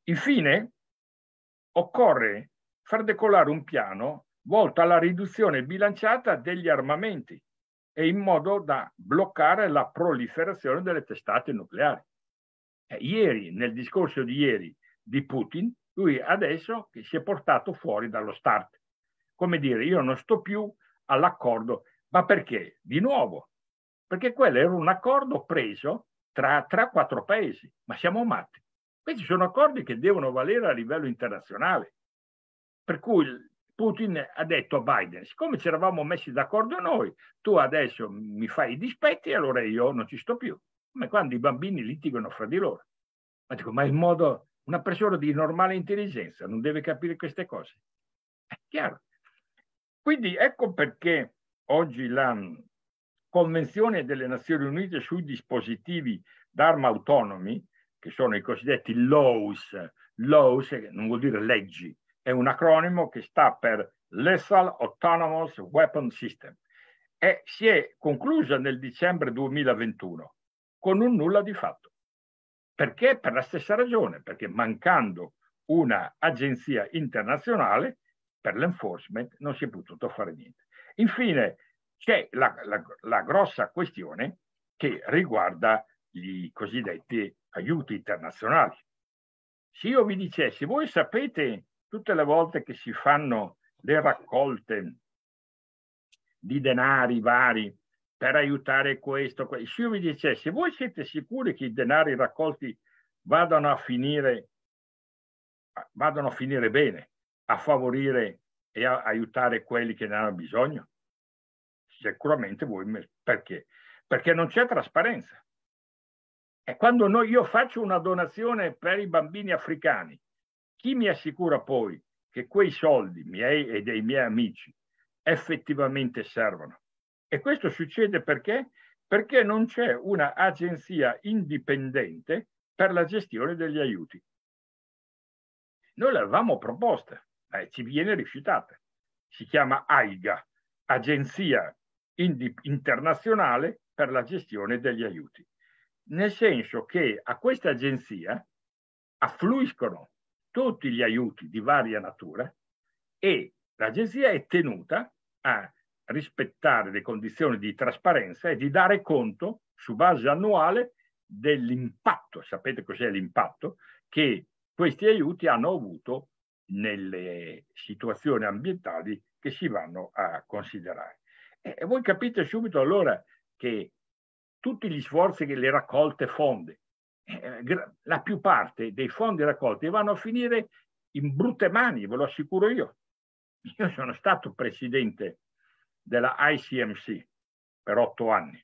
Infine, occorre far decolare un piano volto alla riduzione bilanciata degli armamenti e in modo da bloccare la proliferazione delle testate nucleari. ieri, nel discorso di ieri di Putin, lui adesso si è portato fuori dallo start. Come dire, io non sto più all'accordo, ma perché? Di nuovo, perché quello era un accordo preso tra, tra quattro paesi, ma siamo matti. Questi sono accordi che devono valere a livello internazionale. Per cui Putin ha detto a Biden, siccome ci eravamo messi d'accordo noi, tu adesso mi fai i dispetti e allora io non ci sto più. Come quando i bambini litigano fra di loro. Ma dico, ma il modo, una persona di normale intelligenza non deve capire queste cose. È chiaro. Quindi ecco perché oggi la mm, Convenzione delle Nazioni Unite sui dispositivi d'arma autonomi, che sono i cosiddetti LOWS, LOWS non vuol dire leggi, è un acronimo che sta per Lethal Autonomous Weapon System e si è conclusa nel dicembre 2021 con un nulla di fatto. Perché? Per la stessa ragione, perché mancando un'agenzia internazionale per l'enforcement non si è potuto fare niente. Infine c'è la, la, la grossa questione che riguarda i cosiddetti aiuti internazionali. Se io vi dicessi, voi sapete tutte le volte che si fanno le raccolte di denari vari per aiutare questo, se io vi dicessi, voi siete sicuri che i denari raccolti vadano a finire, vadano a finire bene, a favorire e a aiutare quelli che ne hanno bisogno? Sicuramente voi, perché? Perché non c'è trasparenza. E quando noi, io faccio una donazione per i bambini africani, chi mi assicura poi che quei soldi miei e dei miei amici effettivamente servono? E questo succede perché? Perché non c'è un'agenzia indipendente per la gestione degli aiuti. Noi l'avevamo proposta, ma ci viene rifiutata. Si chiama AIGA, Agenzia Internazionale per la gestione degli aiuti. Nel senso che a questa agenzia affluiscono tutti gli aiuti di varia natura e l'agenzia è tenuta a rispettare le condizioni di trasparenza e di dare conto su base annuale dell'impatto, sapete cos'è l'impatto, che questi aiuti hanno avuto nelle situazioni ambientali che si vanno a considerare. E voi capite subito allora che tutti gli sforzi che le raccolte fonde, eh, la più parte dei fondi raccolti vanno a finire in brutte mani, ve lo assicuro io. Io sono stato presidente della ICMC per otto anni.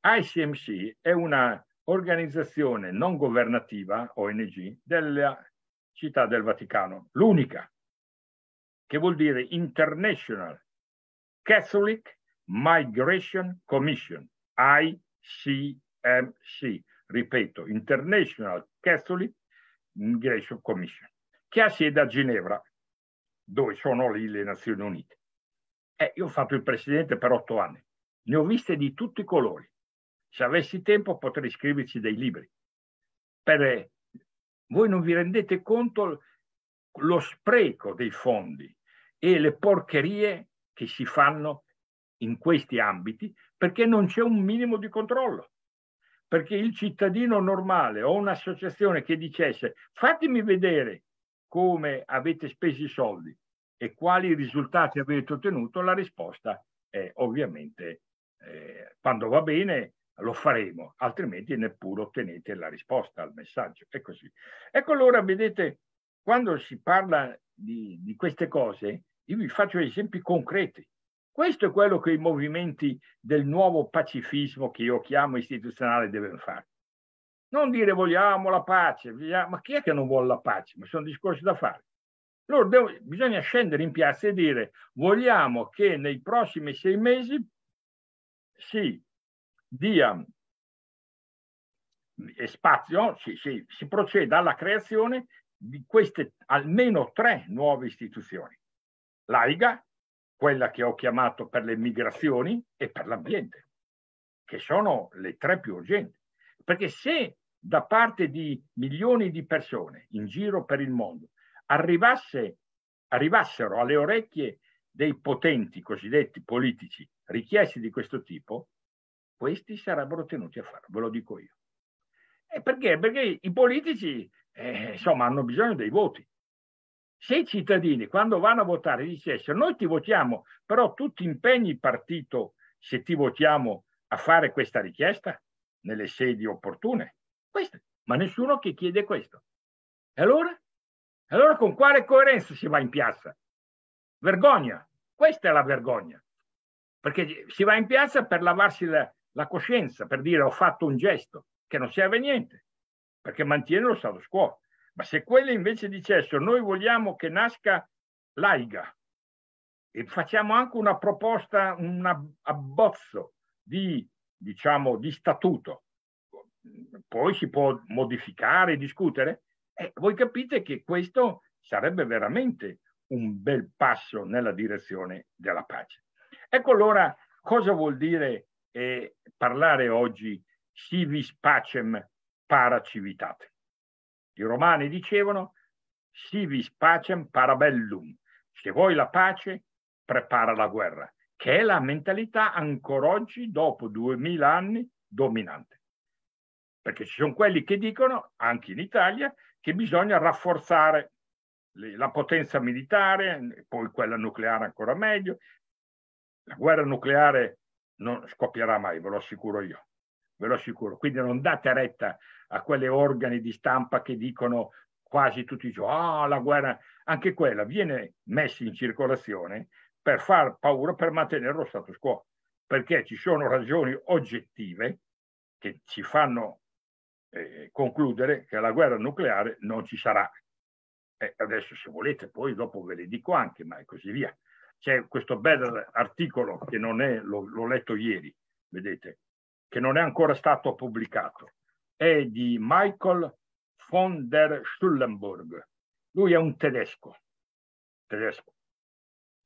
ICMC è un'organizzazione non governativa, ONG, della città del Vaticano, l'unica, che vuol dire International Catholic Migration Commission, ICMC ripeto, International Catholic Migration Commission, che ha sede a Ginevra, dove sono lì le Nazioni Unite. Eh, io ho fatto il presidente per otto anni, ne ho viste di tutti i colori. Se avessi tempo potrei scriverci dei libri. Per... Eh, voi non vi rendete conto lo spreco dei fondi e le porcherie che si fanno in questi ambiti perché non c'è un minimo di controllo perché il cittadino normale o un'associazione che dicesse fatemi vedere come avete speso i soldi e quali risultati avete ottenuto, la risposta è ovviamente eh, quando va bene lo faremo, altrimenti neppure ottenete la risposta al messaggio. È così. Ecco allora, vedete, quando si parla di, di queste cose, io vi faccio esempi concreti. Questo è quello che i movimenti del nuovo pacifismo che io chiamo istituzionale devono fare. Non dire vogliamo la pace, vogliamo... ma chi è che non vuole la pace? Ma sono discorsi da fare. Allora devo... bisogna scendere in piazza e dire vogliamo che nei prossimi sei mesi si dia spazio, si, si, si proceda alla creazione di queste almeno tre nuove istituzioni. L'AIGA, quella che ho chiamato per le migrazioni e per l'ambiente, che sono le tre più urgenti. Perché se da parte di milioni di persone in giro per il mondo arrivasse, arrivassero alle orecchie dei potenti cosiddetti politici richieste di questo tipo, questi sarebbero tenuti a farlo, ve lo dico io. E perché? Perché i politici eh, insomma, hanno bisogno dei voti se i cittadini quando vanno a votare dicessero noi ti votiamo, però tu ti impegni il partito se ti votiamo a fare questa richiesta nelle sedi opportune, questo. ma nessuno che chiede questo. E allora? Allora con quale coerenza si va in piazza? Vergogna, questa è la vergogna, perché si va in piazza per lavarsi la, la coscienza, per dire ho fatto un gesto che non serve a niente, perché mantiene lo status quo. Ma se quelle invece dicessero noi vogliamo che nasca l'AIGA e facciamo anche una proposta, un abbozzo di, diciamo, di statuto, poi si può modificare, discutere, eh, voi capite che questo sarebbe veramente un bel passo nella direzione della pace. Ecco allora cosa vuol dire eh, parlare oggi civis pacem para civitate. I romani dicevano si vis pacem parabellum. Se vuoi la pace, prepara la guerra, che è la mentalità ancora oggi, dopo duemila anni, dominante. Perché ci sono quelli che dicono, anche in Italia, che bisogna rafforzare la potenza militare, poi quella nucleare ancora meglio. La guerra nucleare non scoppierà mai, ve lo assicuro io ve lo assicuro. Quindi non date retta a quelle organi di stampa che dicono quasi tutti i giorni, ah, oh, la guerra, anche quella viene messa in circolazione per far paura, per mantenere lo status quo, perché ci sono ragioni oggettive che ci fanno eh, concludere che la guerra nucleare non ci sarà. Eh, adesso se volete, poi dopo ve le dico anche, ma è così via. C'è questo bel articolo che non è, l'ho letto ieri, vedete, che non è ancora stato pubblicato. È di Michael von der Stullenburg. Lui è un tedesco, tedesco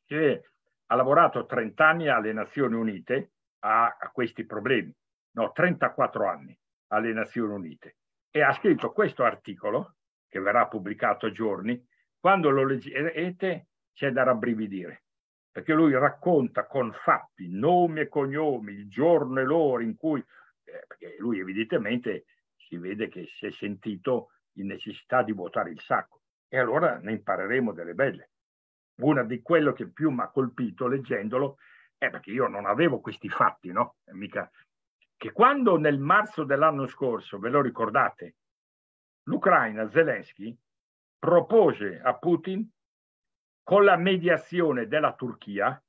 che ha lavorato 30 anni alle Nazioni Unite a, a questi problemi, no, 34 anni alle Nazioni Unite e ha scritto questo articolo che verrà pubblicato a giorni. Quando lo leggerete c'è da rabbrividire perché lui racconta con fatti, nomi e cognomi, il giorno e l'ora in cui, eh, perché lui evidentemente si vede che si è sentito in necessità di vuotare il sacco e allora ne impareremo delle belle. Una di quelle che più mi ha colpito leggendolo è perché io non avevo questi fatti, no? Mica che quando nel marzo dell'anno scorso, ve lo ricordate, l'Ucraina Zelensky propose a Putin con la mediazione della Turchia,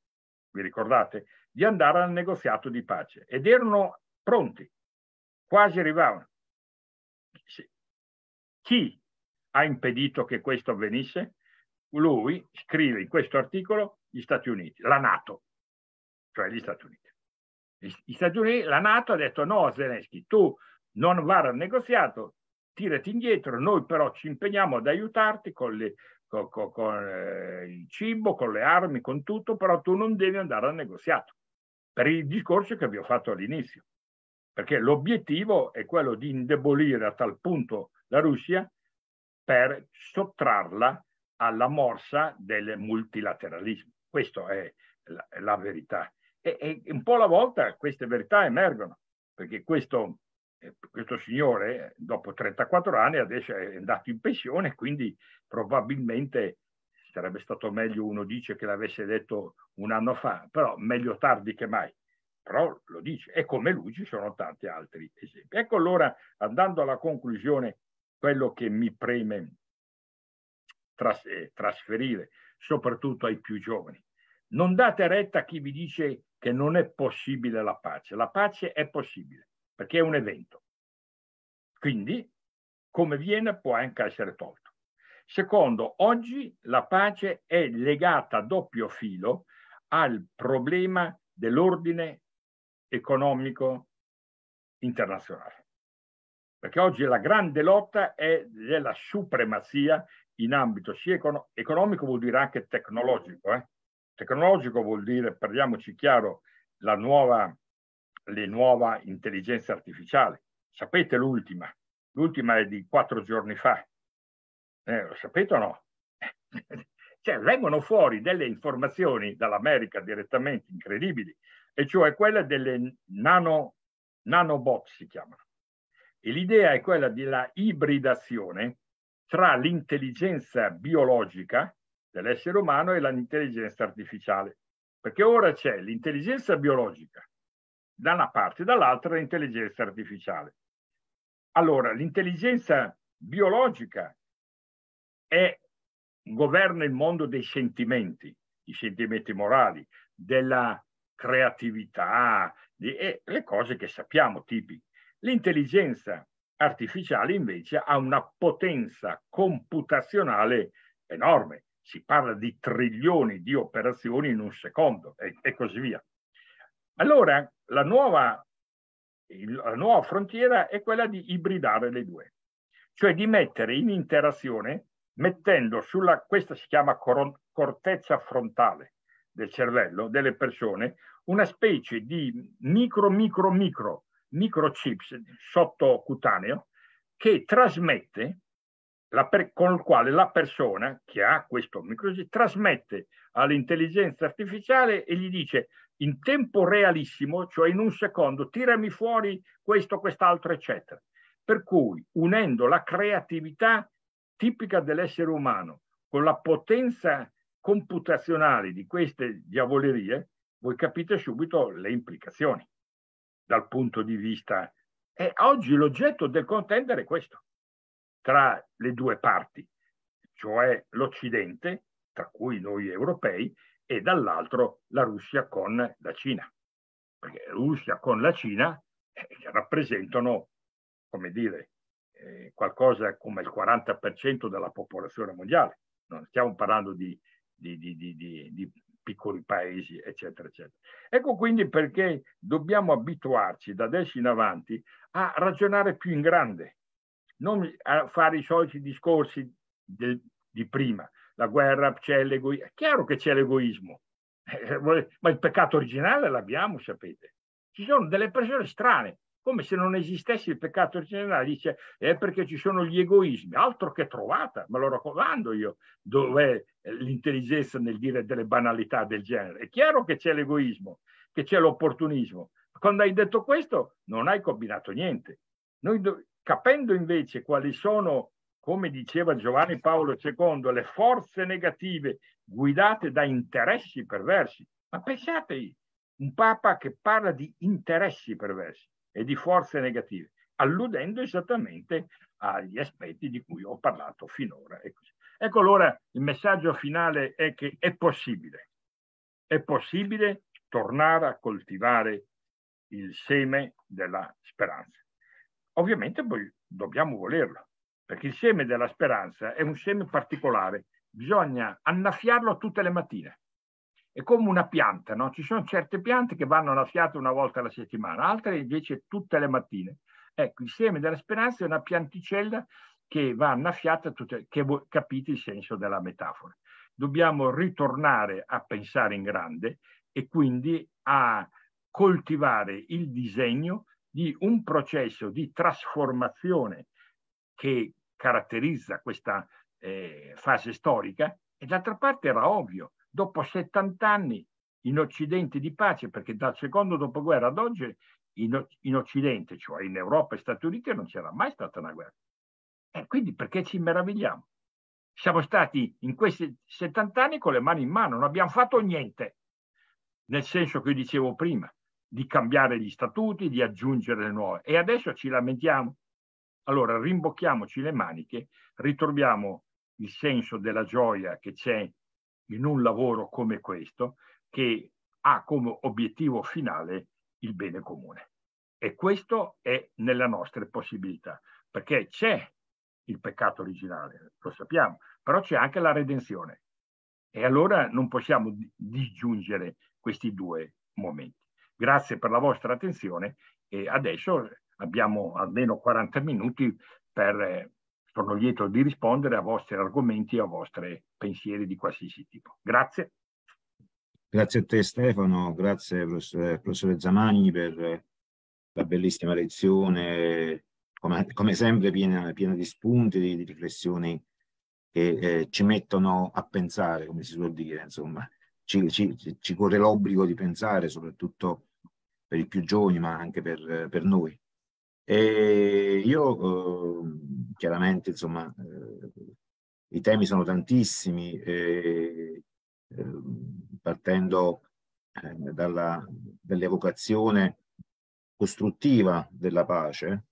vi ricordate, di andare al negoziato di pace ed erano pronti, quasi arrivavano. Chi ha impedito che questo avvenisse? Lui scrive in questo articolo gli Stati Uniti, la Nato, cioè gli Stati Uniti. Gli Stati Uniti, la Nato ha detto no Zelensky, tu non vai al negoziato, tirati indietro, noi però ci impegniamo ad aiutarti con le con, con, eh, con il cibo, con le armi, con tutto, però tu non devi andare al negoziato, per il discorso che vi ho fatto all'inizio, perché l'obiettivo è quello di indebolire a tal punto la Russia per sottrarla alla morsa del multilateralismo. Questa è la, la verità. E, e, un po' alla volta queste verità emergono, perché questo questo signore dopo 34 anni adesso è andato in pensione, quindi probabilmente sarebbe stato meglio, uno dice che l'avesse detto un anno fa, però meglio tardi che mai. Però lo dice e come lui ci sono tanti altri esempi. Ecco allora, andando alla conclusione, quello che mi preme tras- eh, trasferire, soprattutto ai più giovani. Non date retta a chi vi dice che non è possibile la pace. La pace è possibile perché è un evento. Quindi, come viene, può anche essere tolto. Secondo, oggi la pace è legata a doppio filo al problema dell'ordine economico internazionale. Perché oggi la grande lotta è della supremazia in ambito sia econo- economico, vuol dire anche tecnologico. Eh? Tecnologico vuol dire, parliamoci chiaro, la nuova le nuove intelligenze artificiali. Sapete l'ultima? L'ultima è di quattro giorni fa. Eh, lo sapete o no? cioè, vengono fuori delle informazioni dall'America direttamente incredibili, e cioè quelle delle nano, nanobot si chiamano. E l'idea è quella della ibridazione tra l'intelligenza biologica dell'essere umano e l'intelligenza artificiale. Perché ora c'è l'intelligenza biologica da una parte e dall'altra l'intelligenza artificiale. Allora, l'intelligenza biologica è, governa il mondo dei sentimenti, i sentimenti morali, della creatività di, e le cose che sappiamo, tipi. L'intelligenza artificiale invece ha una potenza computazionale enorme, si parla di trilioni di operazioni in un secondo e, e così via. Allora la nuova, la nuova frontiera è quella di ibridare le due, cioè di mettere in interazione, mettendo sulla, questa si chiama cor- corteccia frontale del cervello delle persone, una specie di micro, micro, micro, microchips sottocutaneo che trasmette, per, con il quale la persona che ha questo microchip trasmette all'intelligenza artificiale e gli dice in tempo realissimo, cioè in un secondo, tirami fuori questo, quest'altro, eccetera. Per cui, unendo la creatività tipica dell'essere umano con la potenza computazionale di queste diavolerie, voi capite subito le implicazioni dal punto di vista... E oggi l'oggetto del contendere è questo, tra le due parti, cioè l'Occidente, tra cui noi europei, e dall'altro la Russia con la Cina, perché Russia con la Cina eh, rappresentano, come dire, eh, qualcosa come il 40% della popolazione mondiale, non stiamo parlando di, di, di, di piccoli paesi, eccetera, eccetera. Ecco quindi perché dobbiamo abituarci da adesso in avanti a ragionare più in grande, non a fare i soliti discorsi del, di prima, la guerra, c'è l'egoismo. È chiaro che c'è l'egoismo, eh, ma il peccato originale l'abbiamo, sapete. Ci sono delle persone strane, come se non esistesse il peccato originale. Dice, è perché ci sono gli egoismi, altro che trovata, me lo raccomando io, dov'è l'intelligenza nel dire delle banalità del genere. È chiaro che c'è l'egoismo, che c'è l'opportunismo. Quando hai detto questo, non hai combinato niente. Noi, capendo invece quali sono come diceva Giovanni Paolo II, le forze negative guidate da interessi perversi. Ma pensate, un papa che parla di interessi perversi e di forze negative, alludendo esattamente agli aspetti di cui ho parlato finora. Ecco allora il messaggio finale è che è possibile, è possibile tornare a coltivare il seme della speranza. Ovviamente poi dobbiamo volerlo, perché il seme della speranza è un seme particolare, bisogna annaffiarlo tutte le mattine. È come una pianta, no? ci sono certe piante che vanno annaffiate una volta alla settimana, altre invece tutte le mattine. Ecco, il seme della speranza è una pianticella che va annaffiata tutte, che capite il senso della metafora. Dobbiamo ritornare a pensare in grande e quindi a coltivare il disegno di un processo di trasformazione che caratterizza questa eh, fase storica, e d'altra parte era ovvio, dopo 70 anni in Occidente di pace, perché dal secondo dopoguerra ad oggi in, in Occidente, cioè in Europa e Stati Uniti, non c'era mai stata una guerra. E quindi perché ci meravigliamo? Siamo stati in questi 70 anni con le mani in mano, non abbiamo fatto niente, nel senso che dicevo prima, di cambiare gli statuti, di aggiungere le nuove. E adesso ci lamentiamo allora rimbocchiamoci le maniche, ritroviamo il senso della gioia che c'è in un lavoro come questo, che ha come obiettivo finale il bene comune. E questo è nelle nostre possibilità, perché c'è il peccato originale, lo sappiamo, però c'è anche la redenzione. E allora non possiamo disgiungere questi due momenti. Grazie per la vostra attenzione e adesso abbiamo almeno 40 minuti per, eh, sono lieto di rispondere a vostri argomenti e a vostri pensieri di qualsiasi tipo. Grazie. Grazie a te Stefano, grazie professore, eh, professore Zamagni per eh, la bellissima lezione, come, come sempre piena, piena, di spunti, di, di riflessioni che eh, ci mettono a pensare, come si suol dire, insomma, ci, ci, ci corre l'obbligo di pensare, soprattutto per i più giovani, ma anche per, per noi. E io ehm, chiaramente, insomma, eh, i temi sono tantissimi, ehm, eh, partendo dall'evocazione costruttiva della pace,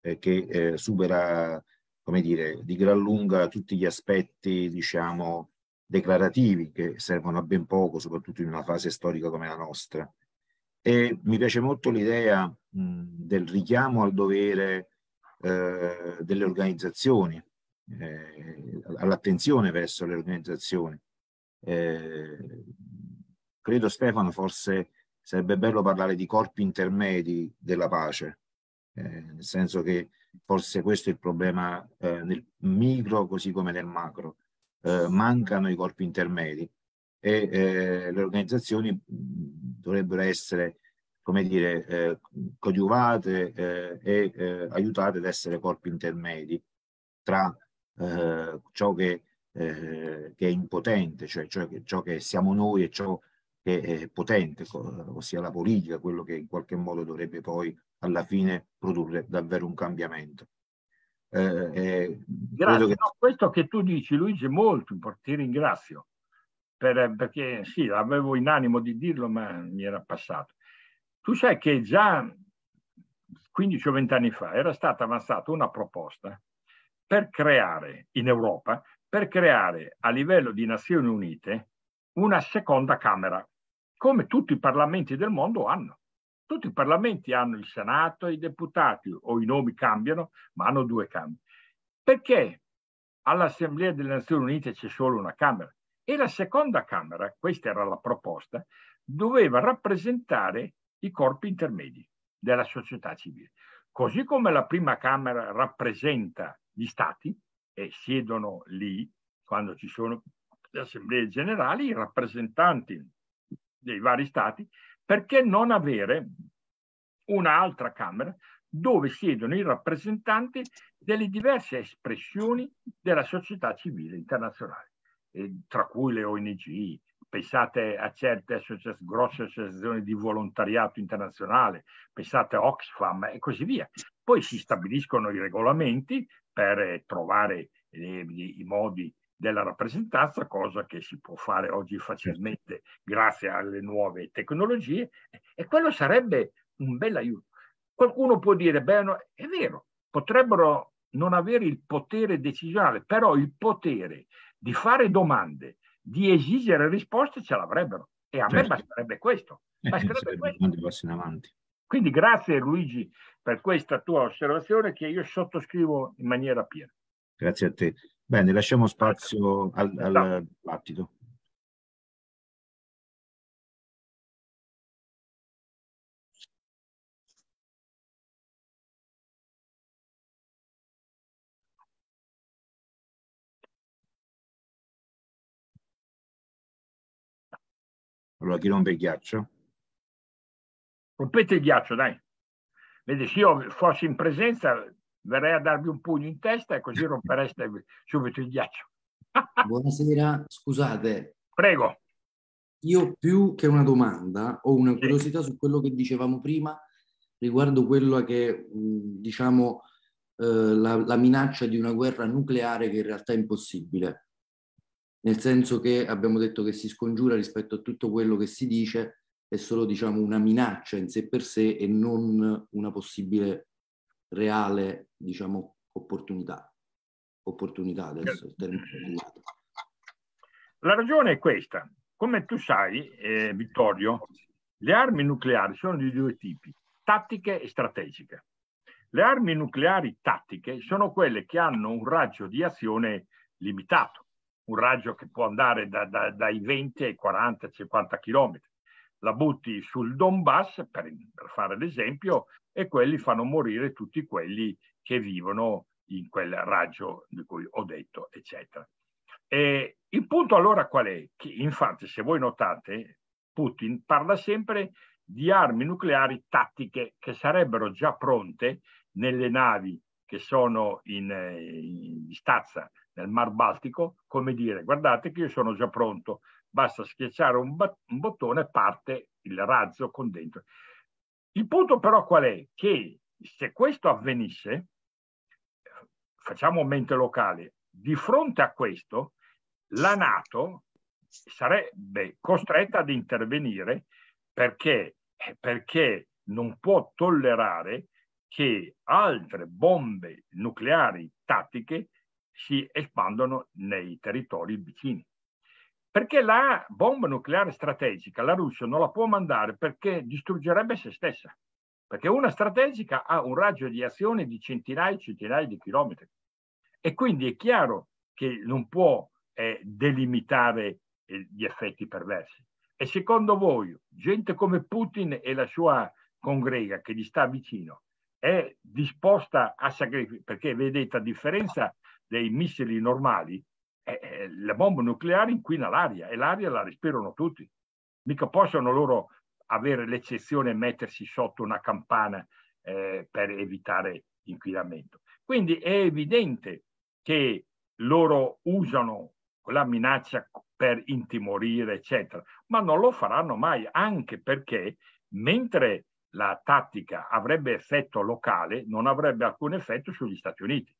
eh, che eh, supera, come dire, di gran lunga tutti gli aspetti, diciamo, declarativi che servono a ben poco, soprattutto in una fase storica come la nostra. E mi piace molto l'idea mh, del richiamo al dovere eh, delle organizzazioni, eh, all'attenzione verso le organizzazioni. Eh, credo Stefano forse sarebbe bello parlare di corpi intermedi della pace, eh, nel senso che forse questo è il problema eh, nel micro così come nel macro. Eh, mancano i corpi intermedi e eh, le organizzazioni dovrebbero essere come dire, eh, coadiuvate eh, e eh, aiutate ad essere corpi intermedi tra eh, ciò che, eh, che, è impotente, cioè, cioè che, ciò che siamo noi e ciò che è potente, ossia la politica, quello che in qualche modo dovrebbe poi alla fine produrre davvero un cambiamento. Eh, Grazie, che... No, questo che tu dici Luigi è molto importante, ti ringrazio per, eh, perché sì, avevo in animo di dirlo, ma mi era passato. Tu sai che già 15 o 20 anni fa era stata avanzata una proposta per creare in Europa, per creare a livello di Nazioni Unite una seconda Camera, come tutti i parlamenti del mondo hanno. Tutti i parlamenti hanno il Senato, i deputati o i nomi cambiano, ma hanno due camere. Perché all'Assemblea delle Nazioni Unite c'è solo una Camera? E la seconda Camera, questa era la proposta, doveva rappresentare i corpi intermedi della società civile. Così come la prima Camera rappresenta gli Stati e siedono lì quando ci sono le assemblee generali, i rappresentanti dei vari Stati, perché non avere un'altra Camera dove siedono i rappresentanti delle diverse espressioni della società civile internazionale. Eh, tra cui le ONG, pensate a certe associazioni, grosse associazioni di volontariato internazionale, pensate a Oxfam e così via. Poi si stabiliscono i regolamenti per eh, trovare eh, i modi della rappresentanza, cosa che si può fare oggi facilmente grazie alle nuove tecnologie, e quello sarebbe un bel aiuto. Qualcuno può dire, beh, no, è vero, potrebbero non avere il potere decisionale, però il potere di fare domande, di esigere risposte ce l'avrebbero. E a certo. me basterebbe questo. Eh, basterebbe questo. Quindi grazie Luigi per questa tua osservazione che io sottoscrivo in maniera piena. Grazie a te. Bene, lasciamo spazio al, al dibattito. Allora chi rompe il ghiaccio? Rompete il ghiaccio, dai. Vedi, se io fossi in presenza verrei a darvi un pugno in testa e così rompereste subito il ghiaccio. Buonasera, scusate. Prego. Io più che una domanda ho una curiosità sì. su quello che dicevamo prima riguardo quello che mm, diciamo eh, la, la minaccia di una guerra nucleare che in realtà è impossibile nel senso che abbiamo detto che si scongiura rispetto a tutto quello che si dice, è solo diciamo, una minaccia in sé per sé e non una possibile reale diciamo, opportunità. Opportunità adesso certo. il La ragione è questa. Come tu sai, eh, Vittorio, le armi nucleari sono di due tipi, tattiche e strategiche. Le armi nucleari tattiche sono quelle che hanno un raggio di azione limitato un raggio che può andare da, da, dai 20 ai 40, 50 chilometri. La butti sul Donbass, per, per fare l'esempio, e quelli fanno morire tutti quelli che vivono in quel raggio di cui ho detto, eccetera. E il punto allora qual è? Che infatti, se voi notate, Putin parla sempre di armi nucleari tattiche che sarebbero già pronte nelle navi che sono in, eh, in stazza nel Mar Baltico, come dire guardate che io sono già pronto, basta schiacciare un, un bottone e parte il razzo con dentro. Il punto però qual è? Che se questo avvenisse, facciamo mente locale, di fronte a questo la Nato sarebbe costretta ad intervenire perché, perché non può tollerare che altre bombe nucleari tattiche si espandono nei territori vicini. Perché la bomba nucleare strategica la Russia non la può mandare perché distruggerebbe se stessa. Perché una strategica ha un raggio di azione di centinaia e centinaia di chilometri. E quindi è chiaro che non può eh, delimitare eh, gli effetti perversi. E secondo voi, gente come Putin e la sua congrega che gli sta vicino, è disposta a sacrificare, perché vedete a differenza dei missili normali, eh, eh la bomba nucleare inquina l'aria e l'aria la respirano tutti. Mica possono loro avere l'eccezione e mettersi sotto una campana eh, per evitare inquinamento. Quindi è evidente che loro usano la minaccia per intimorire, eccetera, ma non lo faranno mai, anche perché mentre la tattica avrebbe effetto locale, non avrebbe alcun effetto sugli Stati Uniti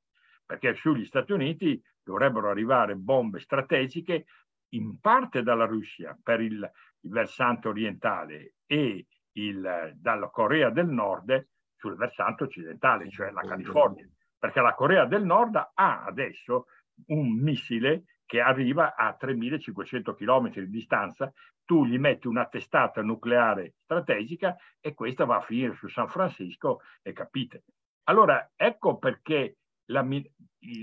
perché sugli Stati Uniti dovrebbero arrivare bombe strategiche in parte dalla Russia per il, il versante orientale e il, dalla Corea del Nord sul versante occidentale, cioè la California, perché la Corea del Nord ha adesso un missile che arriva a 3.500 km di distanza, tu gli metti una testata nucleare strategica e questa va a finire su San Francisco e capite. Allora, ecco perché la,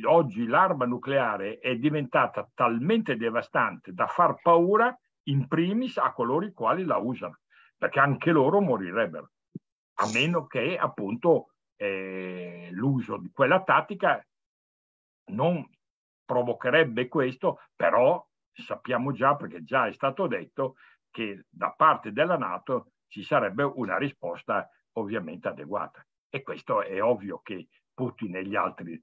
oggi l'arma nucleare è diventata talmente devastante da far paura in primis a coloro i quali la usano, perché anche loro morirebbero, a meno che appunto eh, l'uso di quella tattica non provocherebbe questo, però sappiamo già, perché già è stato detto, che da parte della Nato ci sarebbe una risposta ovviamente adeguata. E questo è ovvio che Putin e gli altri,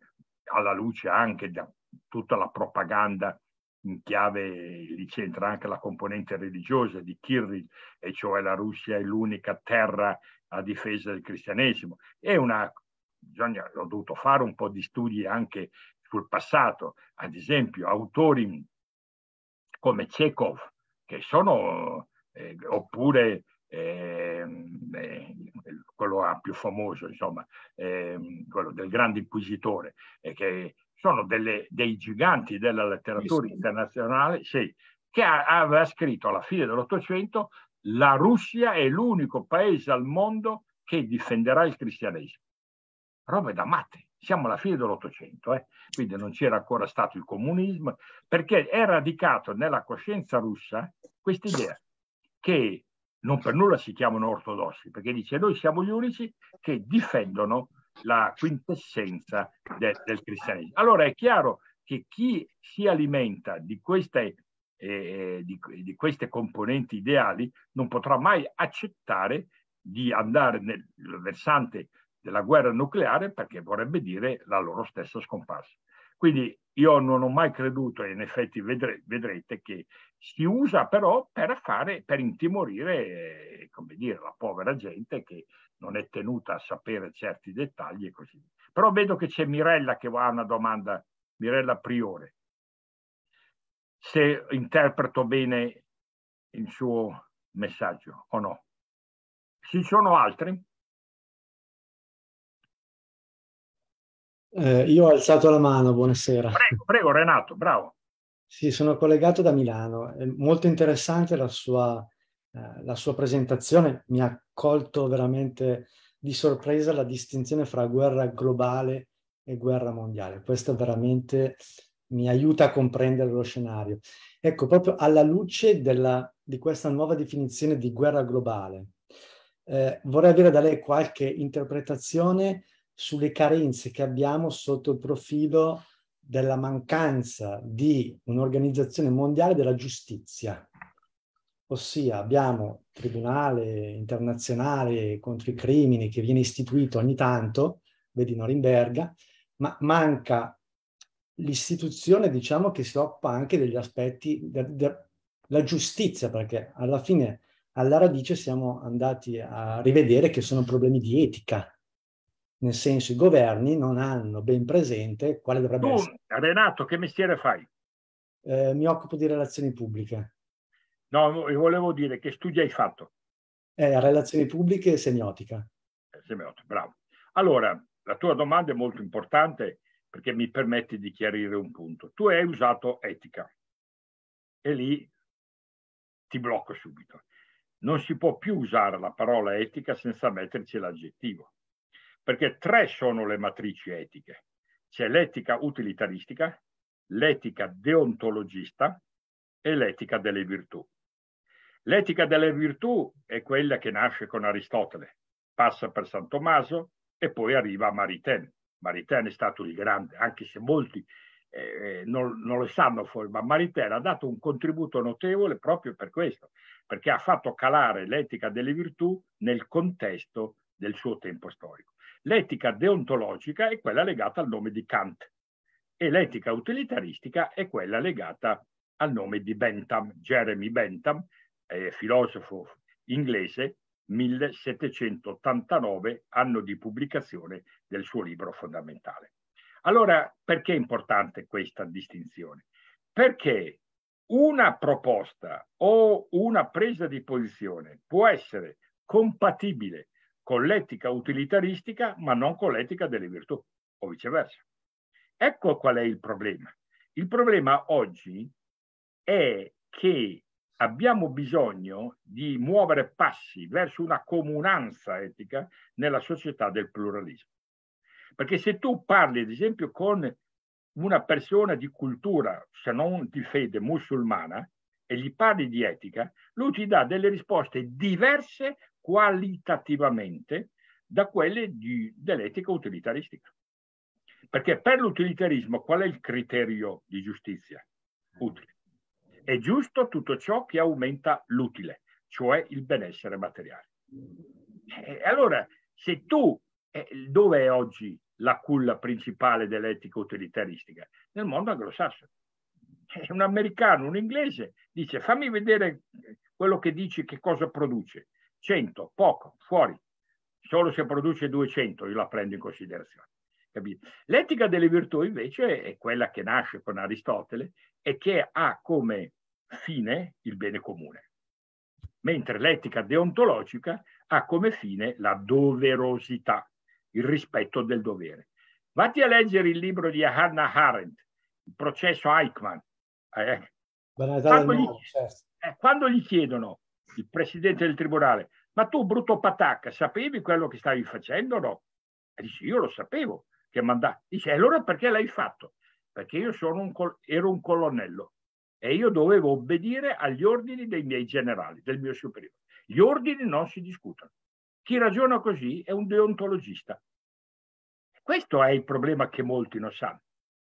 alla luce anche da tutta la propaganda in chiave, lì c'entra anche la componente religiosa di Kirri, e cioè la Russia è l'unica terra a difesa del cristianesimo. È una, bisogna, ho dovuto fare un po' di studi anche sul passato, ad esempio autori come Chekhov, che sono, eh, oppure ehm, eh, quello più famoso, insomma, ehm, quello del grande inquisitore, eh, che sono delle, dei giganti della letteratura internazionale, sì, che ha, aveva scritto alla fine dell'Ottocento la Russia è l'unico paese al mondo che difenderà il cristianesimo. Robe da matte, siamo alla fine dell'Ottocento, eh? quindi non c'era ancora stato il comunismo, perché è radicato nella coscienza russa questa idea che non per nulla si chiamano ortodossi, perché dice noi siamo gli unici che difendono la quintessenza de, del cristianesimo. Allora è chiaro che chi si alimenta di queste, eh, di, di queste componenti ideali non potrà mai accettare di andare nel versante della guerra nucleare perché vorrebbe dire la loro stessa scomparsa. Quindi io non ho mai creduto, e in effetti vedre, vedrete che si usa però per, fare, per intimorire eh, come dire, la povera gente che non è tenuta a sapere certi dettagli e così via. Però vedo che c'è Mirella che ha una domanda, Mirella Priore, se interpreto bene il suo messaggio o no. Ci sono altri? Eh, io ho alzato la mano, buonasera. Prego, prego Renato, bravo. Sì, sono collegato da Milano. È molto interessante la sua, eh, la sua presentazione. Mi ha colto veramente di sorpresa la distinzione fra guerra globale e guerra mondiale. Questo veramente mi aiuta a comprendere lo scenario. Ecco, proprio alla luce della, di questa nuova definizione di guerra globale, eh, vorrei avere da lei qualche interpretazione sulle carenze che abbiamo sotto il profilo della mancanza di un'organizzazione mondiale della giustizia. Ossia abbiamo il Tribunale internazionale contro i crimini che viene istituito ogni tanto, vedi Norimberga, ma manca l'istituzione, diciamo, che si occupa anche degli aspetti della de, de, giustizia, perché alla fine, alla radice, siamo andati a rivedere che sono problemi di etica, nel senso i governi non hanno ben presente quale dovrebbe tu, essere. Renato, che mestiere fai? Eh, mi occupo di relazioni pubbliche. No, volevo dire che studi hai fatto? Eh, relazioni pubbliche e semiotica. Eh, semiotica, bravo. Allora, la tua domanda è molto importante perché mi permette di chiarire un punto. Tu hai usato etica e lì ti blocco subito. Non si può più usare la parola etica senza metterci l'aggettivo perché tre sono le matrici etiche. C'è l'etica utilitaristica, l'etica deontologista e l'etica delle virtù. L'etica delle virtù è quella che nasce con Aristotele, passa per San Tommaso e poi arriva a Maritain. Maritain è stato il grande, anche se molti eh, non, non, lo sanno fuori, ma Maritain ha dato un contributo notevole proprio per questo, perché ha fatto calare l'etica delle virtù nel contesto del suo tempo storico. L'etica deontologica è quella legata al nome di Kant e l'etica utilitaristica è quella legata al nome di Bentham, Jeremy Bentham, eh, filosofo inglese, 1789, anno di pubblicazione del suo libro fondamentale. Allora, perché è importante questa distinzione? Perché una proposta o una presa di posizione può essere compatibile con l'etica utilitaristica ma non con l'etica delle virtù o viceversa. Ecco qual è il problema. Il problema oggi è che abbiamo bisogno di muovere passi verso una comunanza etica nella società del pluralismo. Perché se tu parli, ad esempio, con una persona di cultura, se non di fede musulmana, e gli parli di etica, lui ti dà delle risposte diverse qualitativamente da quelle dell'etica utilitaristica. Perché per l'utilitarismo qual è il criterio di giustizia? Mm. Utile. È giusto tutto ciò che aumenta l'utile, cioè il benessere materiale. Eh, e allora, se tu, eh, dove è oggi la culla principale dell'etica utilitaristica? Nel mondo anglosassone. Eh, un americano, un inglese dice fammi vedere eh, quello che dici, che cosa produce. 100, poco, fuori. Solo se produce 200 io la prendo in considerazione. Capito? L'etica delle virtù invece è quella che nasce con Aristotele e che ha come fine il bene comune, mentre l'etica deontologica ha come fine la doverosità, il rispetto del dovere. Vatti a leggere il libro di Hannah Arendt, il processo Eichmann. Eh, eh. quando, gli, certo. eh, quando gli chiedono, il presidente del tribunale, ma tu brutto patacca sapevi quello che stavi facendo no? E dice io lo sapevo che manda dice allora perché l'hai fatto? Perché io un col... ero un colonnello e io dovevo obbedire agli ordini dei miei generali, del mio superiore. Gli ordini non si discutono. Chi ragiona così è un deontologista. Questo è il problema che molti non sanno.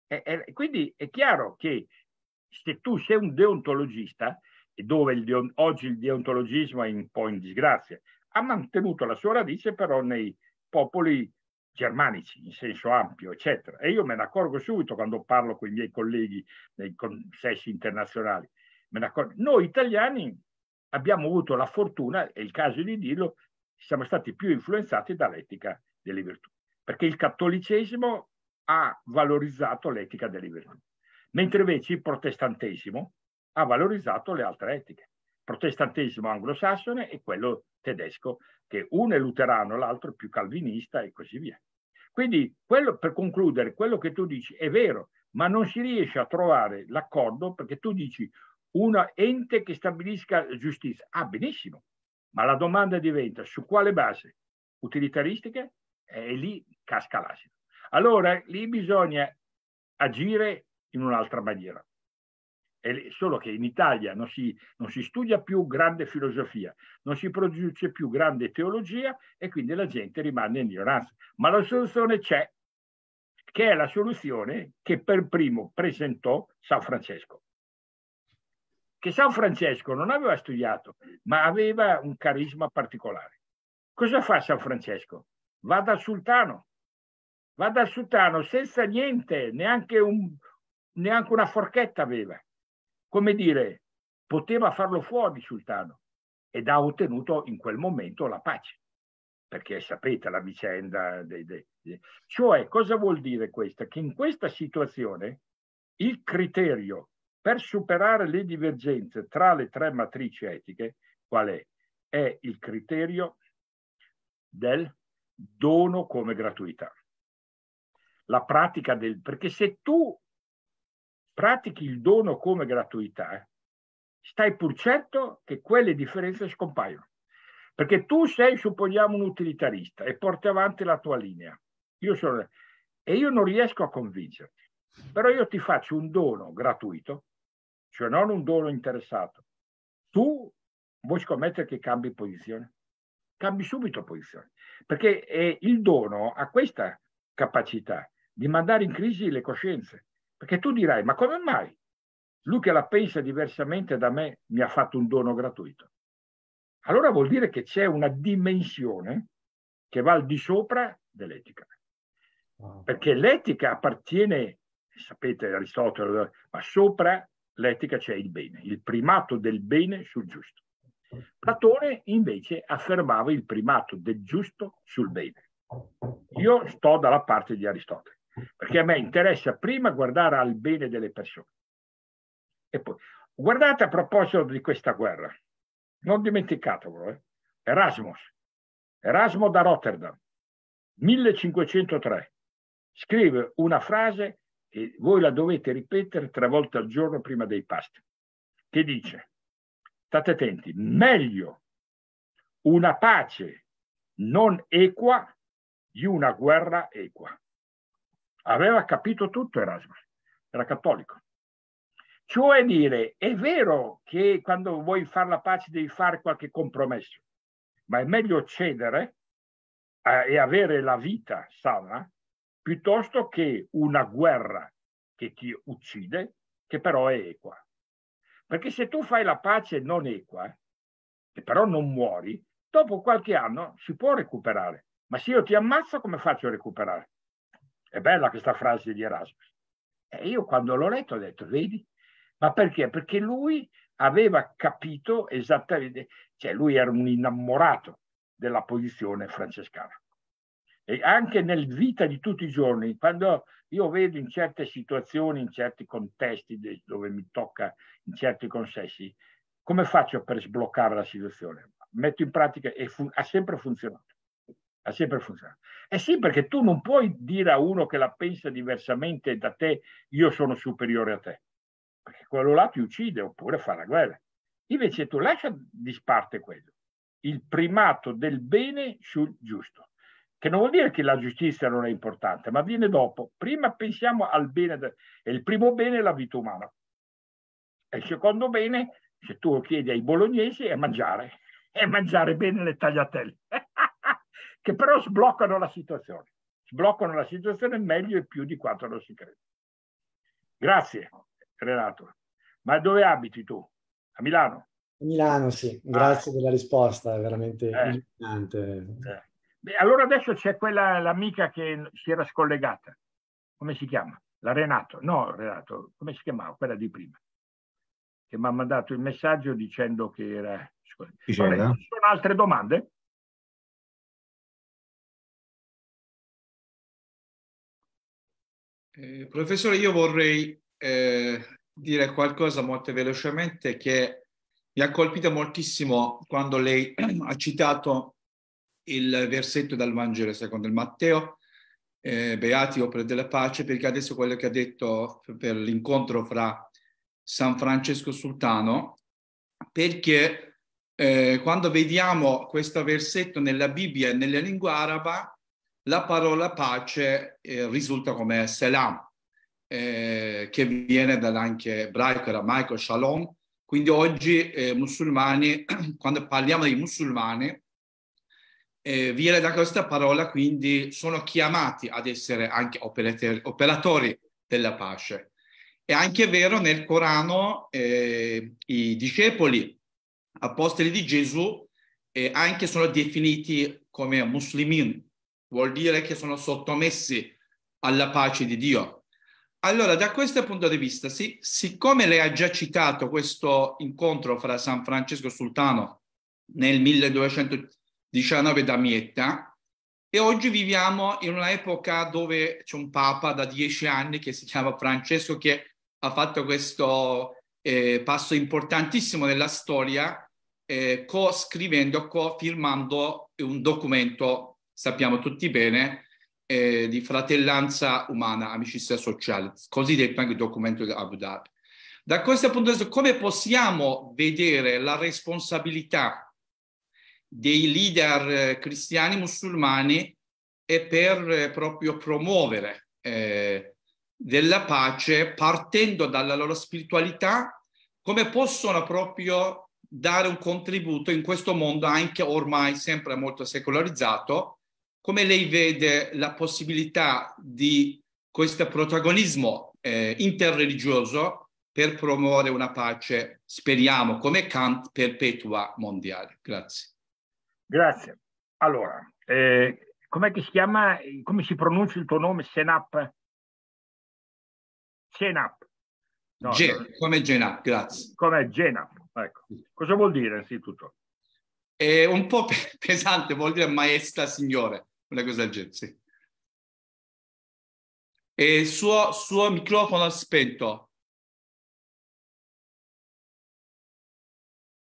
E, e, quindi è chiaro che se tu sei un deontologista dove il, oggi il deontologismo è un po' in disgrazia, ha mantenuto la sua radice però nei popoli germanici in senso ampio, eccetera. E io me ne accorgo subito quando parlo con i miei colleghi nei consessi internazionali. Noi italiani abbiamo avuto la fortuna, è il caso di dirlo, siamo stati più influenzati dall'etica delle virtù, perché il cattolicesimo ha valorizzato l'etica delle virtù, mentre invece il protestantesimo, ha valorizzato le altre etiche, protestantesimo anglosassone e quello tedesco, che uno è luterano, l'altro è più calvinista e così via. Quindi, quello, per concludere, quello che tu dici è vero, ma non si riesce a trovare l'accordo perché tu dici un ente che stabilisca giustizia. Ah, benissimo, ma la domanda diventa su quale base? Utilitaristica? Eh, e lì casca l'asino. Allora, lì bisogna agire in un'altra maniera solo che in Italia non si, non si, studia più grande filosofia, non si produce più grande teologia e quindi la gente rimane in ignoranza. Ma la soluzione c'è, che è la soluzione che per primo presentò San Francesco. Che San Francesco non aveva studiato, ma aveva un carisma particolare. Cosa fa San Francesco? Va dal sultano, va dal sultano senza niente, neanche, un, neanche una forchetta aveva come dire, poteva farlo fuori Sultano ed ha ottenuto in quel momento la pace, perché sapete la vicenda. Dei, dei, Cioè, cosa vuol dire questo? Che in questa situazione il criterio per superare le divergenze tra le tre matrici etiche, qual è? È il criterio del dono come gratuità. La pratica del... perché se tu pratichi il dono come gratuità, stai pur certo che quelle differenze scompaiono. Perché tu sei, supponiamo, un utilitarista e porti avanti la tua linea. Io sono, e io non riesco a convincerti. Però io ti faccio un dono gratuito, cioè non un dono interessato. Tu vuoi scommettere che cambi posizione? Cambi subito posizione. Perché eh, il dono ha questa capacità di mandare in crisi le coscienze. Perché tu dirai, ma come mai? Lui che la pensa diversamente da me mi ha fatto un dono gratuito. Allora vuol dire che c'è una dimensione che va al di sopra dell'etica. Perché l'etica appartiene, sapete Aristotele, ma sopra l'etica c'è il bene, il primato del bene sul giusto. Platone invece affermava il primato del giusto sul bene. Io sto dalla parte di Aristotele perché a me interessa prima guardare al bene delle persone. E poi, guardate a proposito di questa guerra, non dimenticatevelo, eh? Erasmus, Erasmo da Rotterdam, 1503, scrive una frase che voi la dovete ripetere tre volte al giorno prima dei pasti, che dice, state attenti, meglio una pace non equa di una guerra equa. Aveva capito tutto Erasmus, era cattolico. Cioè dire, è vero che quando vuoi fare la pace devi fare qualche compromesso, ma è meglio cedere eh, e avere la vita sana piuttosto che una guerra che ti uccide, che però è equa. Perché se tu fai la pace non equa, e però non muori, dopo qualche anno si può recuperare. Ma se io ti ammazzo, come faccio a recuperare? È bella questa frase di Erasmus. E io quando l'ho letto ho detto, vedi? Ma perché? Perché lui aveva capito esattamente, cioè lui era un innamorato della posizione francescana. E anche nel vita di tutti i giorni, quando io vedo in certe situazioni, in certi contesti dove mi tocca, in certi consessi, come faccio per sbloccare la situazione? Metto in pratica e ha sempre funzionato. Ha sempre funzionato. Eh sì, perché tu non puoi dire a uno che la pensa diversamente da te, io sono superiore a te, perché quello là ti uccide oppure fa la guerra. Invece tu lascia disparte quello, il primato del bene sul giusto, che non vuol dire che la giustizia non è importante, ma viene dopo. Prima pensiamo al bene, de- e il primo bene è la vita umana. E il secondo bene, se tu lo chiedi ai bolognesi, è mangiare, è mangiare bene le tagliatelle che però sbloccano la situazione. Sbloccano la situazione meglio e più di quanto non si crede. Grazie, Renato. Ma dove abiti tu? A Milano? A Milano, sì. Grazie ah. della risposta, è veramente eh. eh. allora adesso c'è quella, l'amica che si era scollegata. Come si chiama? La Renato. No, Renato, come si chiamava? Quella di prima. Che mi ha mandato il messaggio dicendo che era... Ci sono altre domande? Eh, professore, io vorrei eh, dire qualcosa molto velocemente che mi ha colpito moltissimo quando lei ha citato il versetto dal Vangelo secondo il Matteo, eh, Beati opere della pace, perché adesso quello che ha detto per l'incontro fra San Francesco Sultano, perché eh, quando vediamo questo versetto nella Bibbia e nella lingua araba, la parola pace eh, risulta come selam, eh, che viene dall'anche ebraico, aramaico, shalom. Quindi oggi eh, musulmani, quando parliamo di musulmani, eh, viene da questa parola, quindi sono chiamati ad essere anche operatori, operatori della pace. È anche vero nel Corano eh, i discepoli, apostoli di Gesù, eh, anche sono definiti come muslimin, vuol dire che sono sottomessi alla pace di Dio. Allora, da questo punto di vista, sì, siccome lei ha già citato questo incontro fra San Francesco Sultano nel 1219 da Mietta, e oggi viviamo in un'epoca dove c'è un papa da dieci anni che si chiama Francesco che ha fatto questo eh, passo importantissimo nella storia, eh, co-scrivendo, co-firmando un documento sappiamo tutti bene, eh, di fratellanza umana, amicizia sociale, cosiddetto anche il documento di Abu Dhabi. Da questo punto di vista, come possiamo vedere la responsabilità dei leader eh, cristiani musulmani e per eh, proprio promuovere eh, della pace partendo dalla loro spiritualità, come possono proprio dare un contributo in questo mondo anche ormai sempre molto secolarizzato come lei vede la possibilità di questo protagonismo eh, interreligioso per promuovere una pace, speriamo, come Kant perpetua mondiale? Grazie. Grazie. Allora, eh, com'è che si chiama, come si pronuncia il tuo nome, Senap? Senap. No, Gen, come Genap, grazie. Come Genap, ecco. Cosa vuol dire innanzitutto? È un po' pesante, vuol dire maestra signore, una cosa del genere, sì. E il suo, suo microfono spento.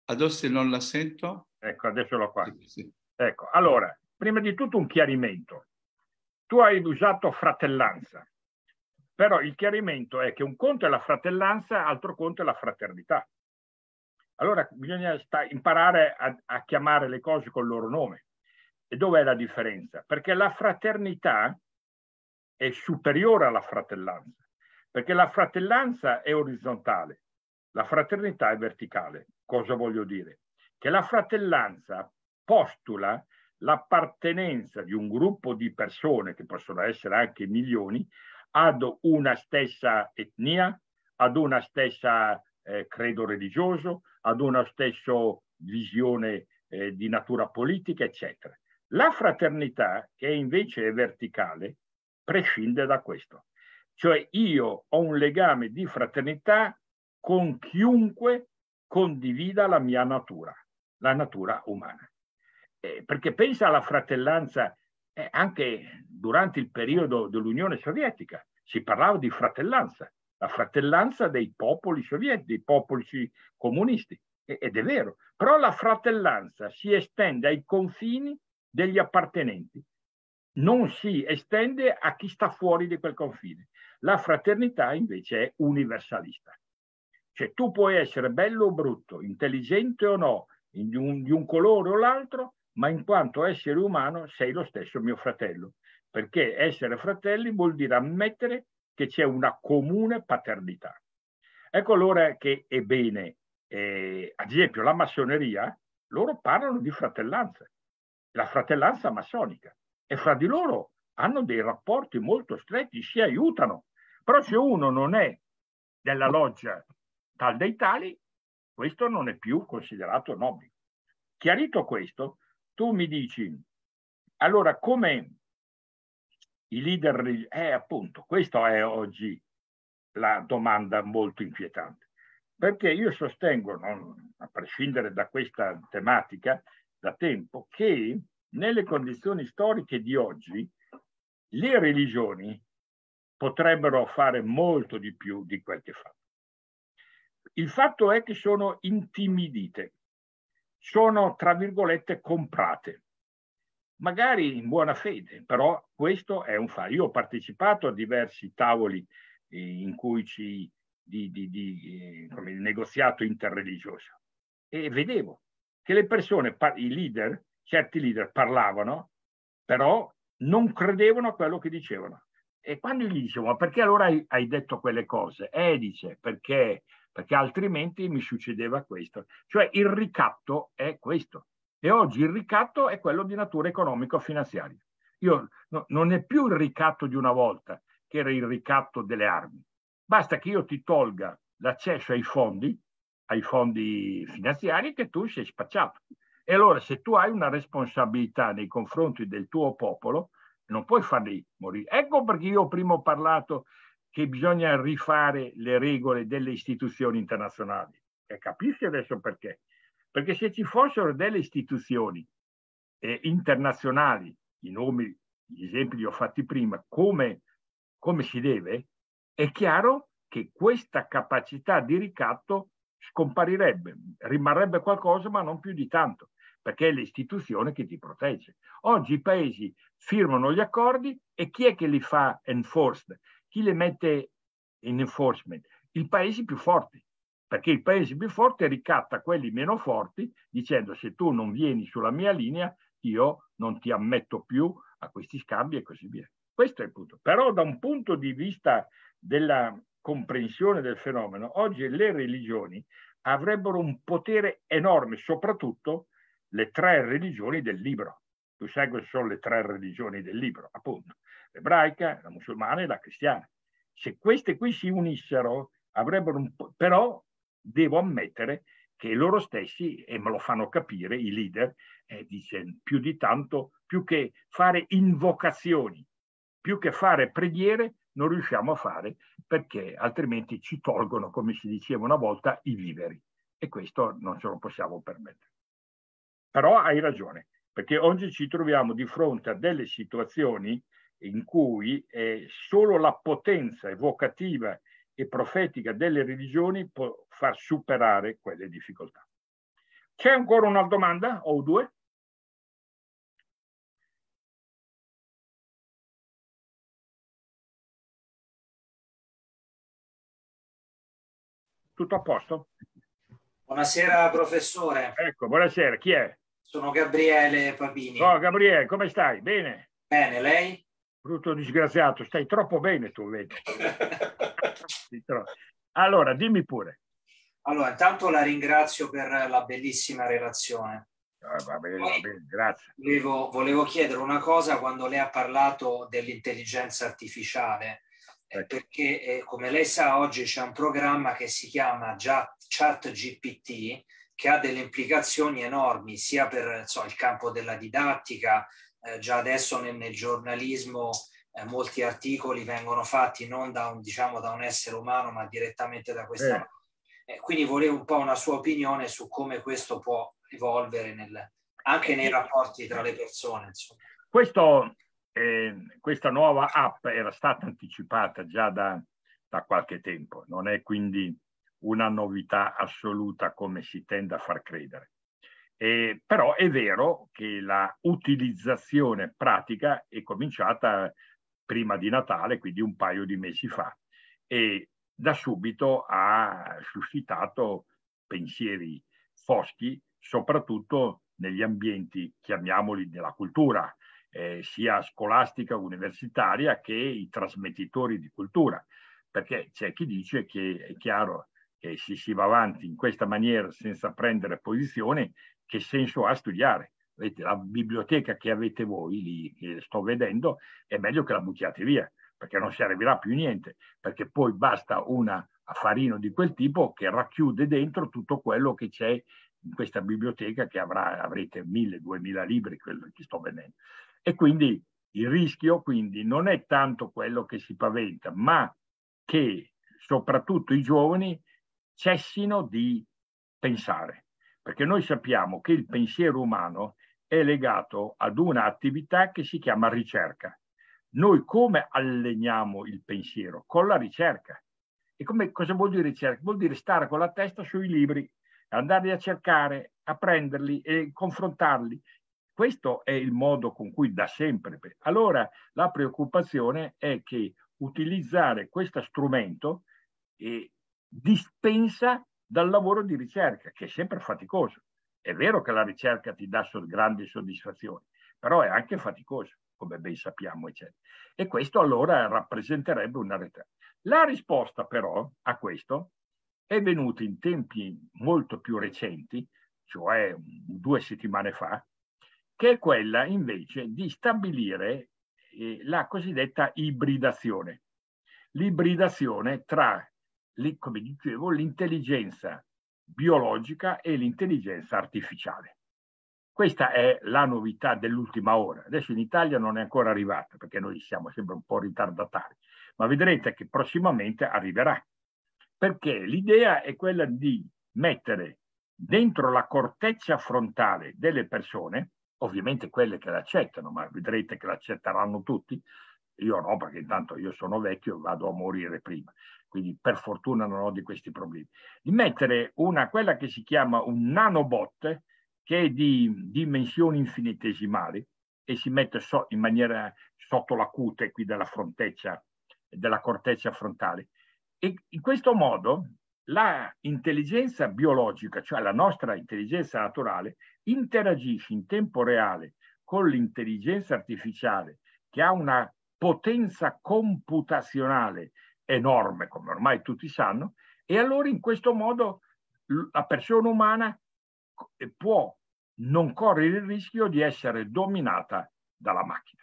Adesso non la sento. Ecco, adesso l'ho qua. Sì, sì. Ecco, allora, prima di tutto un chiarimento. Tu hai usato fratellanza, però il chiarimento è che un conto è la fratellanza, altro conto è la fraternità. Allora bisogna imparare a, a chiamare le cose col loro nome. E dov'è la differenza? Perché la fraternità è superiore alla fratellanza, perché la fratellanza è orizzontale, la fraternità è verticale. Cosa voglio dire? Che la fratellanza postula l'appartenenza di un gruppo di persone, che possono essere anche milioni, ad una stessa etnia, ad una stessa eh, credo religioso, ad una stessa visione eh, di natura politica, eccetera. La fraternità, che invece è verticale, prescinde da questo. Cioè io ho un legame di fraternità con chiunque condivida la mia natura, la natura umana. Eh, perché pensa alla fratellanza eh, anche durante il periodo dell'Unione Sovietica, si parlava di fratellanza, la fratellanza dei popoli sovietici, dei popoli comunisti, ed è vero, però la fratellanza si estende ai confini degli appartenenti. Non si estende a chi sta fuori di quel confine. La fraternità invece è universalista. Cioè tu puoi essere bello o brutto, intelligente o no, di un, di un colore o l'altro, ma in quanto essere umano sei lo stesso mio fratello. Perché essere fratelli vuol dire ammettere che c'è una comune paternità. Ecco allora che è bene, eh, ad esempio, la massoneria, loro parlano di fratellanza la fratellanza massonica e fra di loro hanno dei rapporti molto stretti, si aiutano. Però se uno non è della loggia tal dei tali, questo non è più considerato nobile. Chiarito questo, tu mi dici, allora come i leader... Eh, appunto, questa è oggi la domanda molto inquietante, perché io sostengo, non, a prescindere da questa tematica, da tempo che nelle condizioni storiche di oggi le religioni potrebbero fare molto di più di quel che fanno. Il fatto è che sono intimidite, sono tra virgolette comprate, magari in buona fede, però questo è un fatto. Io ho partecipato a diversi tavoli eh, in cui ci di, di, di, eh, come il negoziato interreligioso e vedevo che le persone, i leader, certi leader parlavano, però non credevano a quello che dicevano. E quando gli dicevo, ma perché allora hai, hai detto quelle cose? Eh, dice, perché, perché altrimenti mi succedeva questo. Cioè il ricatto è questo. E oggi il ricatto è quello di natura economico-finanziaria. Io, no, non è più il ricatto di una volta, che era il ricatto delle armi. Basta che io ti tolga l'accesso ai fondi ai fondi finanziari che tu sei spacciato. E allora se tu hai una responsabilità nei confronti del tuo popolo, non puoi farli morire. Ecco perché io prima ho parlato che bisogna rifare le regole delle istituzioni internazionali. E capisci adesso perché? Perché se ci fossero delle istituzioni eh, internazionali, i nomi, gli esempi li ho fatti prima, come, come si deve, è chiaro che questa capacità di ricatto scomparirebbe, rimarrebbe qualcosa ma non più di tanto, perché è l'istituzione che ti protegge. Oggi i paesi firmano gli accordi e chi è che li fa enforced? Chi li mette in enforcement? I paesi più forti, perché il paese più forte ricatta quelli meno forti dicendo se tu non vieni sulla mia linea io non ti ammetto più a questi scambi e così via. Questo è il punto. Però da un punto di vista della comprensione del fenomeno, oggi le religioni avrebbero un potere enorme, soprattutto le tre religioni del libro. Tu sai quali sono le tre religioni del libro, appunto, l'ebraica, la musulmana e la cristiana. Se queste qui si unissero, avrebbero un po- però devo ammettere che loro stessi, e me lo fanno capire i leader, eh, dice più di tanto, più che fare invocazioni, più che fare preghiere, non riusciamo a fare perché altrimenti ci tolgono, come si diceva una volta, i viveri e questo non ce lo possiamo permettere. Però hai ragione, perché oggi ci troviamo di fronte a delle situazioni in cui eh, solo la potenza evocativa e profetica delle religioni può far superare quelle difficoltà. C'è ancora una domanda o due? Tutto a posto? Buonasera professore. Ecco, buonasera, chi è? Sono Gabriele Papini. Oh Gabriele, come stai? Bene? Bene, lei? Brutto disgraziato, stai troppo bene tu, vedo. allora, dimmi pure. Allora, intanto la ringrazio per la bellissima relazione. Ah, va bene, va bene, grazie. Volevo, volevo chiedere una cosa quando lei ha parlato dell'intelligenza artificiale Ecco. Perché, eh, come lei sa, oggi c'è un programma che si chiama Chat GPT, che ha delle implicazioni enormi sia per so, il campo della didattica, eh, già adesso nel, nel giornalismo eh, molti articoli vengono fatti non da un, diciamo, da un, essere umano, ma direttamente da questa. Eh. eh quindi volevo un po' una sua opinione su come questo può evolvere nel, anche nei rapporti tra le persone. Insomma. Questo eh, questa nuova app era stata anticipata già da, da, qualche tempo, non è quindi una novità assoluta come si tende a far credere. Eh, però è vero che la utilizzazione pratica è cominciata prima di Natale, quindi un paio di mesi fa, e da subito ha suscitato pensieri foschi, soprattutto negli ambienti, chiamiamoli, della cultura, eh, sia scolastica, universitaria, che i trasmettitori di cultura, perché c'è chi dice che è chiaro che se si va avanti in questa maniera senza prendere posizione, che senso ha studiare? La biblioteca che avete voi, lì, che sto vedendo, è meglio che la buttiate via, perché non servirà più niente, perché poi basta una farina di quel tipo che racchiude dentro tutto quello che c'è in questa biblioteca che avrà, avrete mille, duemila libri, quello che sto vedendo. E quindi il rischio quindi, non è tanto quello che si paventa, ma che soprattutto i giovani cessino di pensare, perché noi sappiamo che il pensiero umano è legato ad un'attività che si chiama ricerca. Noi come alleniamo il pensiero? Con la ricerca. E come, cosa vuol dire ricerca? Vuol dire stare con la testa sui libri, andarli a cercare, a prenderli e confrontarli questo è il modo con cui da sempre. Allora la preoccupazione è che utilizzare questo strumento eh, dispensa dal lavoro di ricerca, che è sempre faticoso. È vero che la ricerca ti dà grandi soddisfazioni, però è anche faticoso, come ben sappiamo, eccetera. E questo allora rappresenterebbe una realtà. La risposta però a questo è venuta in tempi molto più recenti, cioè due settimane fa, che è quella invece di stabilire eh, la cosiddetta ibridazione. L'ibridazione tra, come dicevo, l'intelligenza biologica e l'intelligenza artificiale. Questa è la novità dell'ultima ora. Adesso in Italia non è ancora arrivata perché noi siamo sempre un po' ritardatari, ma vedrete che prossimamente arriverà. Perché l'idea è quella di mettere dentro la corteccia frontale delle persone ovviamente quelle che l'accettano, ma vedrete che l'accetteranno tutti, io no, perché intanto io sono vecchio e vado a morire prima, quindi per fortuna non ho di questi problemi, di mettere una, quella che si chiama un nanobot, che è di dimensioni infinitesimali e si mette so, in maniera sotto la cute qui della fronteccia, della corteccia frontale. E in questo modo la intelligenza biologica, cioè la nostra intelligenza naturale, interagisci in tempo reale con l'intelligenza artificiale che ha una potenza computazionale enorme, come ormai tutti sanno, e allora in questo modo la persona umana eh, può non correre il rischio di essere dominata dalla macchina,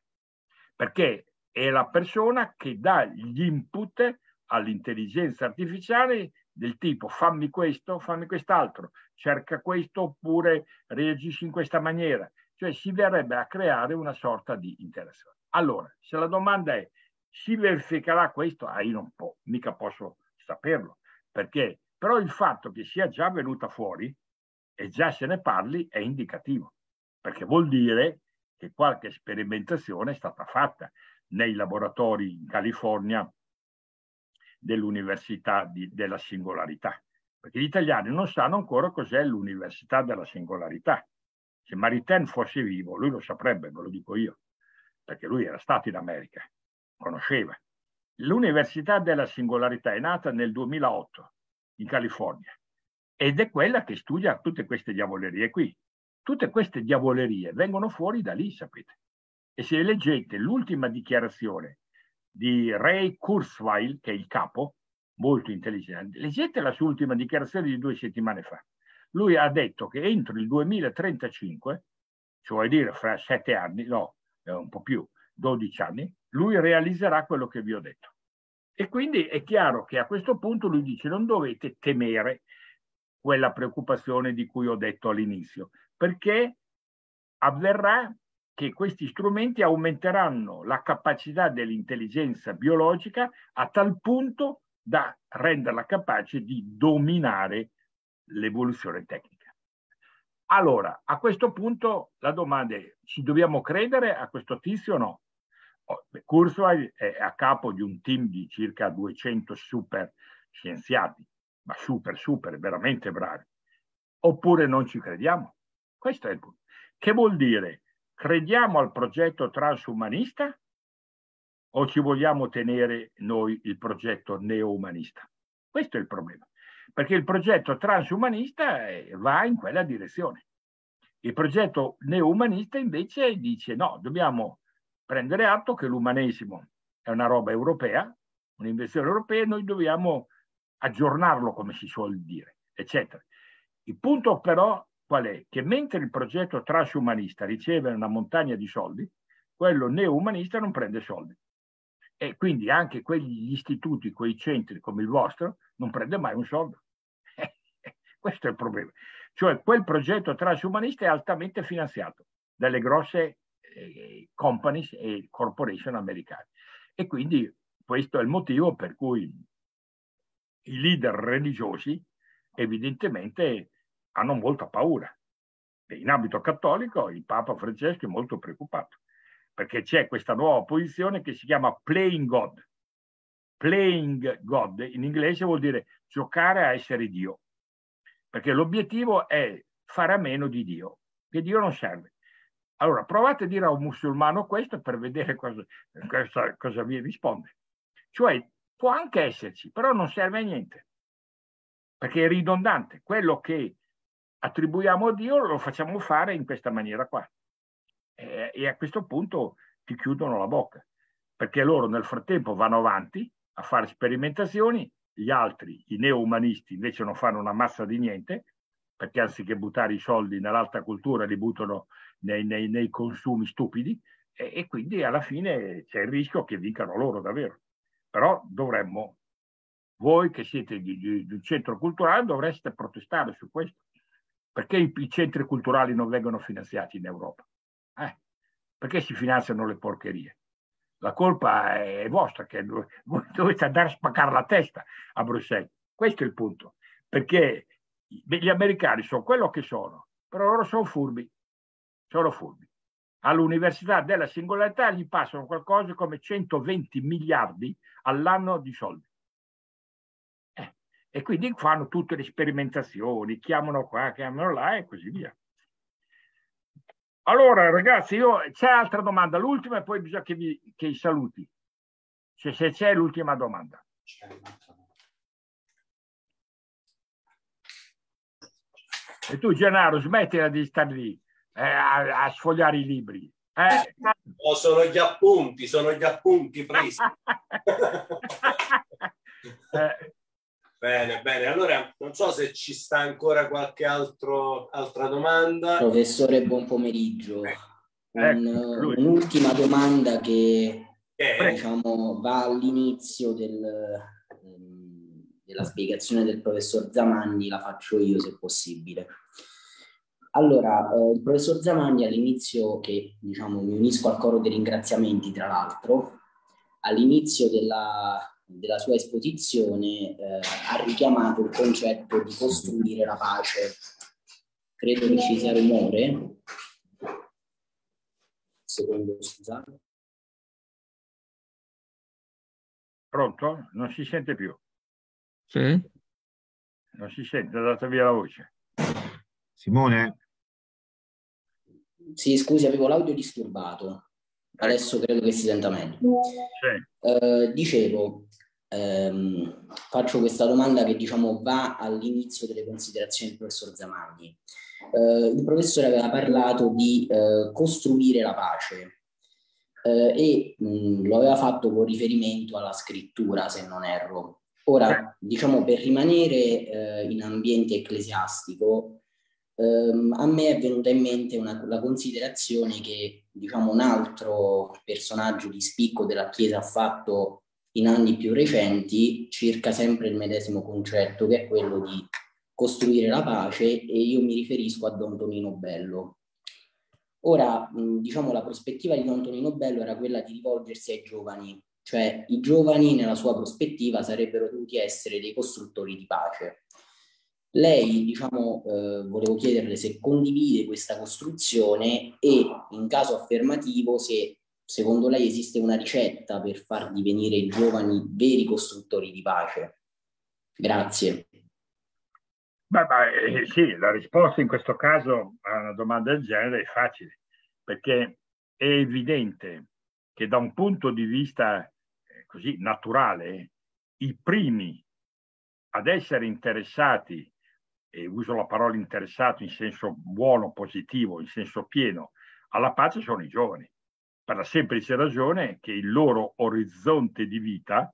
perché è la persona che dà gli input all'intelligenza artificiale del tipo fammi questo, fammi quest'altro, cerca questo oppure reagisci in questa maniera. Cioè si verrebbe a creare una sorta di interazione. Allora, se la domanda è si verificherà questo, ah, io non po- mica posso saperlo, perché però il fatto che sia già venuta fuori e già se ne parli è indicativo, perché vuol dire che qualche sperimentazione è stata fatta nei laboratori in California dell'università della singolarità, perché gli italiani non sanno ancora cos'è l'università della singolarità. Se Maritain fosse vivo, lui lo saprebbe, ve lo dico io, perché lui era stato in America, conosceva. L'università della singolarità è nata nel 2008 in California ed è quella che studia tutte queste diavolerie qui. Tutte queste diavolerie vengono fuori da lì, sapete. E se leggete l'ultima dichiarazione di Ray Kurzweil, che è il capo, molto intelligente. Leggete la sua ultima dichiarazione di due settimane fa. Lui ha detto che entro il 2035, cioè dire fra sette anni, no, eh, un po' più, 12 anni, lui realizzerà quello che vi ho detto. E quindi è chiaro che a questo punto lui dice non dovete temere quella preoccupazione di cui ho detto all'inizio, perché avverrà che questi strumenti aumenteranno la capacità dell'intelligenza biologica a tal punto da renderla capace di dominare l'evoluzione tecnica. Allora, a questo punto la domanda è, ci dobbiamo credere a questo tizio o no? Oh, Kurzweil è a capo di un team di circa 200 super scienziati, ma super, super, veramente bravi. Oppure non ci crediamo? Questo è il punto. Che vuol dire? crediamo al progetto transumanista o ci vogliamo tenere noi il progetto neoumanista? Questo è il problema, perché il progetto transumanista eh, va in quella direzione. Il progetto neoumanista invece dice no, dobbiamo prendere atto che l'umanesimo è una roba europea, un'invenzione europea, e noi dobbiamo aggiornarlo, come si suol dire, eccetera. Il punto però qual è? Che mentre il progetto transumanista riceve una montagna di soldi, quello neo-umanista non prende soldi. E quindi anche quegli istituti, quei centri come il vostro, non prende mai un soldo. Questo è il problema. Cioè quel progetto transumanista è altamente finanziato dalle grosse eh, companies e corporation americane. E quindi questo è il motivo per cui i leader religiosi evidentemente hanno molta paura. E in ambito cattolico il Papa Francesco è molto preoccupato perché c'è questa nuova posizione che si chiama playing God. Playing God in inglese vuol dire giocare a essere Dio, perché l'obiettivo è fare a meno di Dio, che Dio non serve. Allora provate a dire a un musulmano questo per vedere cosa, cosa, cosa vi risponde. Cioè può anche esserci, però non serve a niente, perché è ridondante. Quello che attribuiamo a Dio, lo facciamo fare in questa maniera qua. Eh, e a questo punto ti chiudono la bocca, perché loro nel frattempo vanno avanti a fare sperimentazioni, gli altri, i neumanisti, invece non fanno una massa di niente, perché anziché buttare i soldi nell'alta cultura li buttano nei, nei, nei consumi stupidi, e, e quindi alla fine c'è il rischio che vincano loro davvero. Però dovremmo, voi che siete di, di, di un centro culturale, dovreste protestare su questo perché i centri culturali non vengono finanziati in Europa? Eh? Perché si finanziano le porcherie? La colpa è vostra, che voi dovete andare a spaccare la testa a Bruxelles. Questo è il punto. Perché gli americani sono quello che sono, però loro sono furbi. Sono furbi. All'università della singolarità gli passano qualcosa come 120 miliardi all'anno di soldi. E quindi fanno tutte le sperimentazioni, chiamano qua, chiamano là e così via. Allora, ragazzi, io c'è altra domanda, l'ultima, e poi bisogna che vi che saluti. Cioè, se c'è l'ultima domanda. E tu, Gennaro, smettila di stare lì eh, a, a, sfogliare i libri. Eh. No, sono gli appunti, sono gli appunti presi. eh, Bene, bene. Allora, non so se ci sta ancora qualche altro, altra domanda. Professore, buon pomeriggio. Eh. Un, ecco, eh, un'ultima domanda che eh. diciamo, va all'inizio del, della spiegazione del professor Zamandi, la faccio io se possibile. Allora, eh, il professor Zamandi all'inizio, che diciamo mi unisco al coro dei ringraziamenti tra l'altro, all'inizio della, della sua esposizione eh, ha richiamato il concetto di costruire la pace. Credo che ci sia rumore. Secondo, scusate. Pronto? Non si sente più. Sì. Non si sente, è andata via la voce. Simone? Sì, scusi, avevo l'audio disturbato. Adesso credo che si senta meglio. Sì. Eh, dicevo, ehm, faccio questa domanda che diciamo va all'inizio delle considerazioni del professor Zamagni. Eh, il professore aveva parlato di eh, costruire la pace eh, e mh, lo aveva fatto con riferimento alla scrittura, se non erro. Ora, diciamo, per rimanere eh, in ambiente ecclesiastico, ehm, a me è venuta in mente una, la considerazione che, diciamo, un altro personaggio di spicco della Chiesa ha fatto in anni più recenti circa sempre il medesimo concetto che è quello di costruire la pace e io mi riferisco a Don Tonino Bello. Ora, diciamo, la prospettiva di Don Tonino Bello era quella di rivolgersi ai giovani, cioè i giovani nella sua prospettiva sarebbero dovuti essere dei costruttori di pace. Lei, diciamo, eh, volevo chiederle se condivide questa costruzione e, in caso affermativo, se secondo lei esiste una ricetta per far divenire i giovani veri costruttori di pace? Grazie. Beh, beh, eh, sì, la risposta in questo caso a una domanda del genere è facile, perché è evidente che da un punto di vista eh, così naturale, i primi ad essere interessati, e uso la parola interessato in senso buono, positivo, in senso pieno, alla pace sono i giovani per la semplice ragione che il loro orizzonte di vita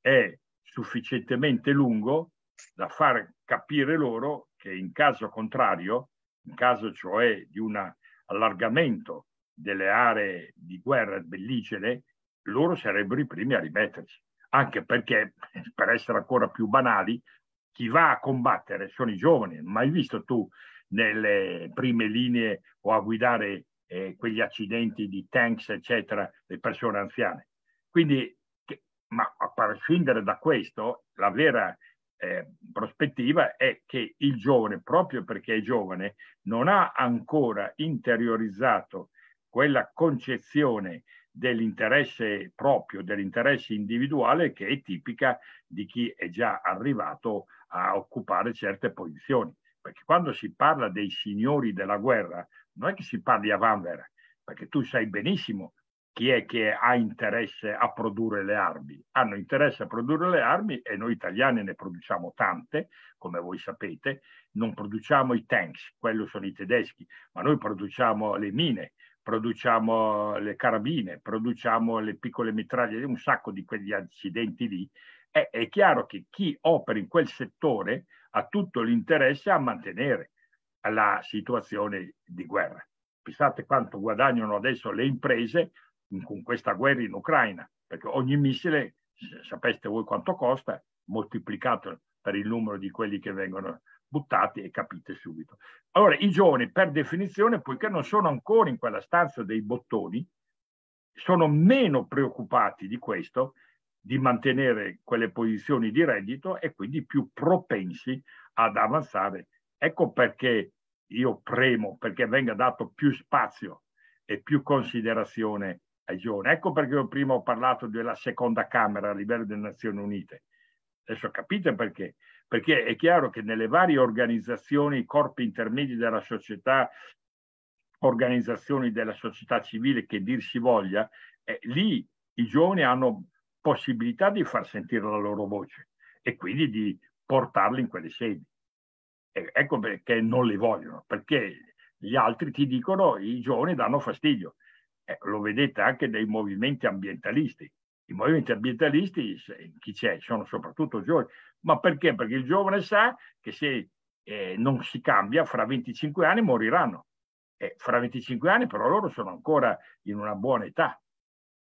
è sufficientemente lungo da far capire loro che in caso contrario, in caso cioè di un allargamento delle aree di guerra bellicere, loro sarebbero i primi a rimetterci. Anche perché, per essere ancora più banali, chi va a combattere sono i giovani. Mai visto tu nelle prime linee o a guidare eh, quegli accidenti di tanks, eccetera, le persone anziane. Quindi, che, ma a prescindere da questo, la vera eh, prospettiva è che il giovane, proprio perché è giovane, non ha ancora interiorizzato quella concezione dell'interesse proprio, dell'interesse individuale che è tipica di chi è già arrivato a occupare certe posizioni. Perché quando si parla dei signori della guerra, non è che si parli a vanvera, perché tu sai benissimo chi è che ha interesse a produrre le armi. Hanno interesse a produrre le armi e noi italiani ne produciamo tante, come voi sapete, non produciamo i tanks, quello sono i tedeschi, ma noi produciamo le mine, produciamo le carabine, produciamo le piccole mitraglie, un sacco di quegli accidenti lì. E, è chiaro che chi opera in quel settore ha tutto l'interesse a mantenere alla situazione di guerra. Pensate quanto guadagnano adesso le imprese con questa guerra in Ucraina, perché ogni missile, sapeste voi quanto costa, moltiplicato per il numero di quelli che vengono buttati e capite subito. Allora, i giovani, per definizione, poiché non sono ancora in quella stanza dei bottoni, sono meno preoccupati di questo, di mantenere quelle posizioni di reddito e quindi più propensi ad avanzare. Ecco perché io premo perché venga dato più spazio e più considerazione ai giovani. Ecco perché io prima ho parlato della seconda Camera a livello delle Nazioni Unite. Adesso capite perché? Perché è chiaro che nelle varie organizzazioni, corpi intermedi della società, organizzazioni della società civile che dir si voglia, eh, lì i giovani hanno possibilità di far sentire la loro voce e quindi di portarli in quelle sedi ecco perché non li vogliono, perché gli altri ti dicono i giovani danno fastidio. Eh, lo vedete anche dai movimenti ambientalisti. I movimenti ambientalisti, chi c'è, sono soprattutto giovani. Ma perché? Perché il giovane sa che se eh, non si cambia, fra 25 anni moriranno. Eh, fra 25 anni però loro sono ancora in una buona età,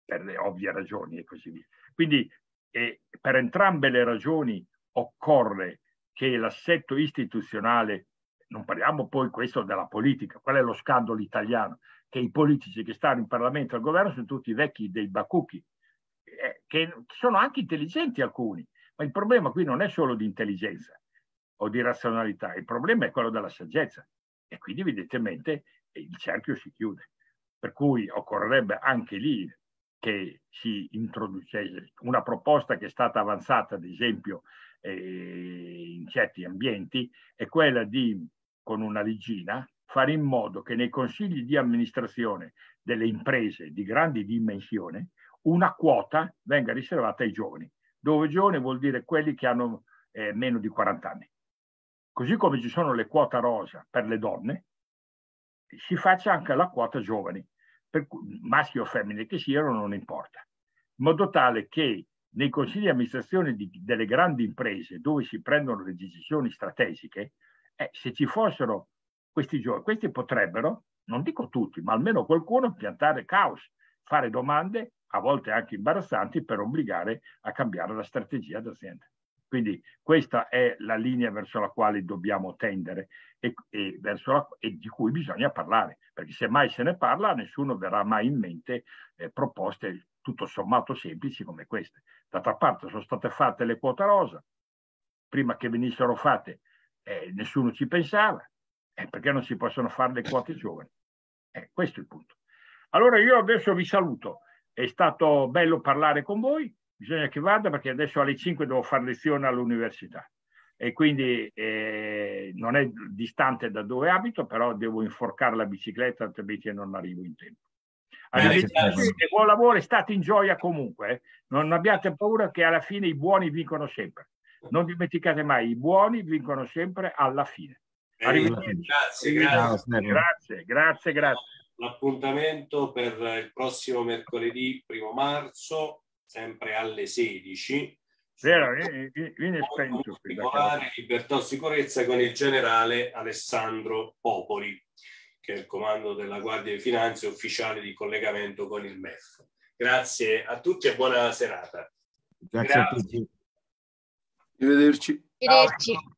per le ovvie ragioni e così via. Quindi eh, per entrambe le ragioni occorre che l'assetto istituzionale, non parliamo poi questo della politica, qual è lo scandalo italiano? Che i politici che stanno in Parlamento e al governo sono tutti vecchi dei bacucchi, eh, che sono anche intelligenti alcuni, ma il problema qui non è solo di intelligenza o di razionalità, il problema è quello della saggezza e quindi evidentemente il cerchio si chiude. Per cui occorrerebbe anche lì che si introducesse una proposta che è stata avanzata, ad esempio, eh, in certi ambienti è quella di, con una leggina, fare in modo che nei consigli di amministrazione delle imprese di grandi dimensioni una quota venga riservata ai giovani, dove giovani vuol dire quelli che hanno eh, meno di 40 anni. Così come ci sono le quota rosa per le donne, si faccia anche la quota giovani, per cui, maschio o femmine che siano non importa, in modo tale che nei consigli di amministrazione di, delle grandi imprese dove si prendono le decisioni strategiche, eh, se ci fossero questi giovani, questi potrebbero, non dico tutti, ma almeno qualcuno piantare caos, fare domande, a volte anche imbarazzanti, per obbligare a cambiare la strategia d'azienda. Quindi questa è la linea verso la quale dobbiamo tendere e, e, la, e, di cui bisogna parlare, perché se mai se ne parla nessuno verrà mai in mente eh, proposte tutto sommato semplici come queste. D'altra parte sono state fatte le quota rosa, prima che venissero fatte eh, nessuno ci pensava, eh, perché non si possono fare le quote giovani. Eh, questo è il punto. Allora io adesso vi saluto, è stato bello parlare con voi, bisogna che vada perché adesso alle 5 devo fare lezione all'università e quindi eh, non è distante da dove abito, però devo inforcare la bicicletta altrimenti non arrivo in tempo. Grazie, eh, buon lavoro state in gioia comunque. Eh. Non abbiate paura che alla fine i buoni vincono sempre. Non dimenticate mai, i buoni vincono sempre alla fine. Grazie, grazie. Grazie, grazie, grazie. L'appuntamento per il prossimo mercoledì, primo marzo, sempre alle 16. Vero, viene spento. Libertà e sicurezza con il generale Alessandro Popoli che è il comando della Guardia di Finanze ufficiale di collegamento con il MEF. Grazie a tutti e buona serata. Grazie, Grazie. a tutti. Arrivederci. Arrivederci.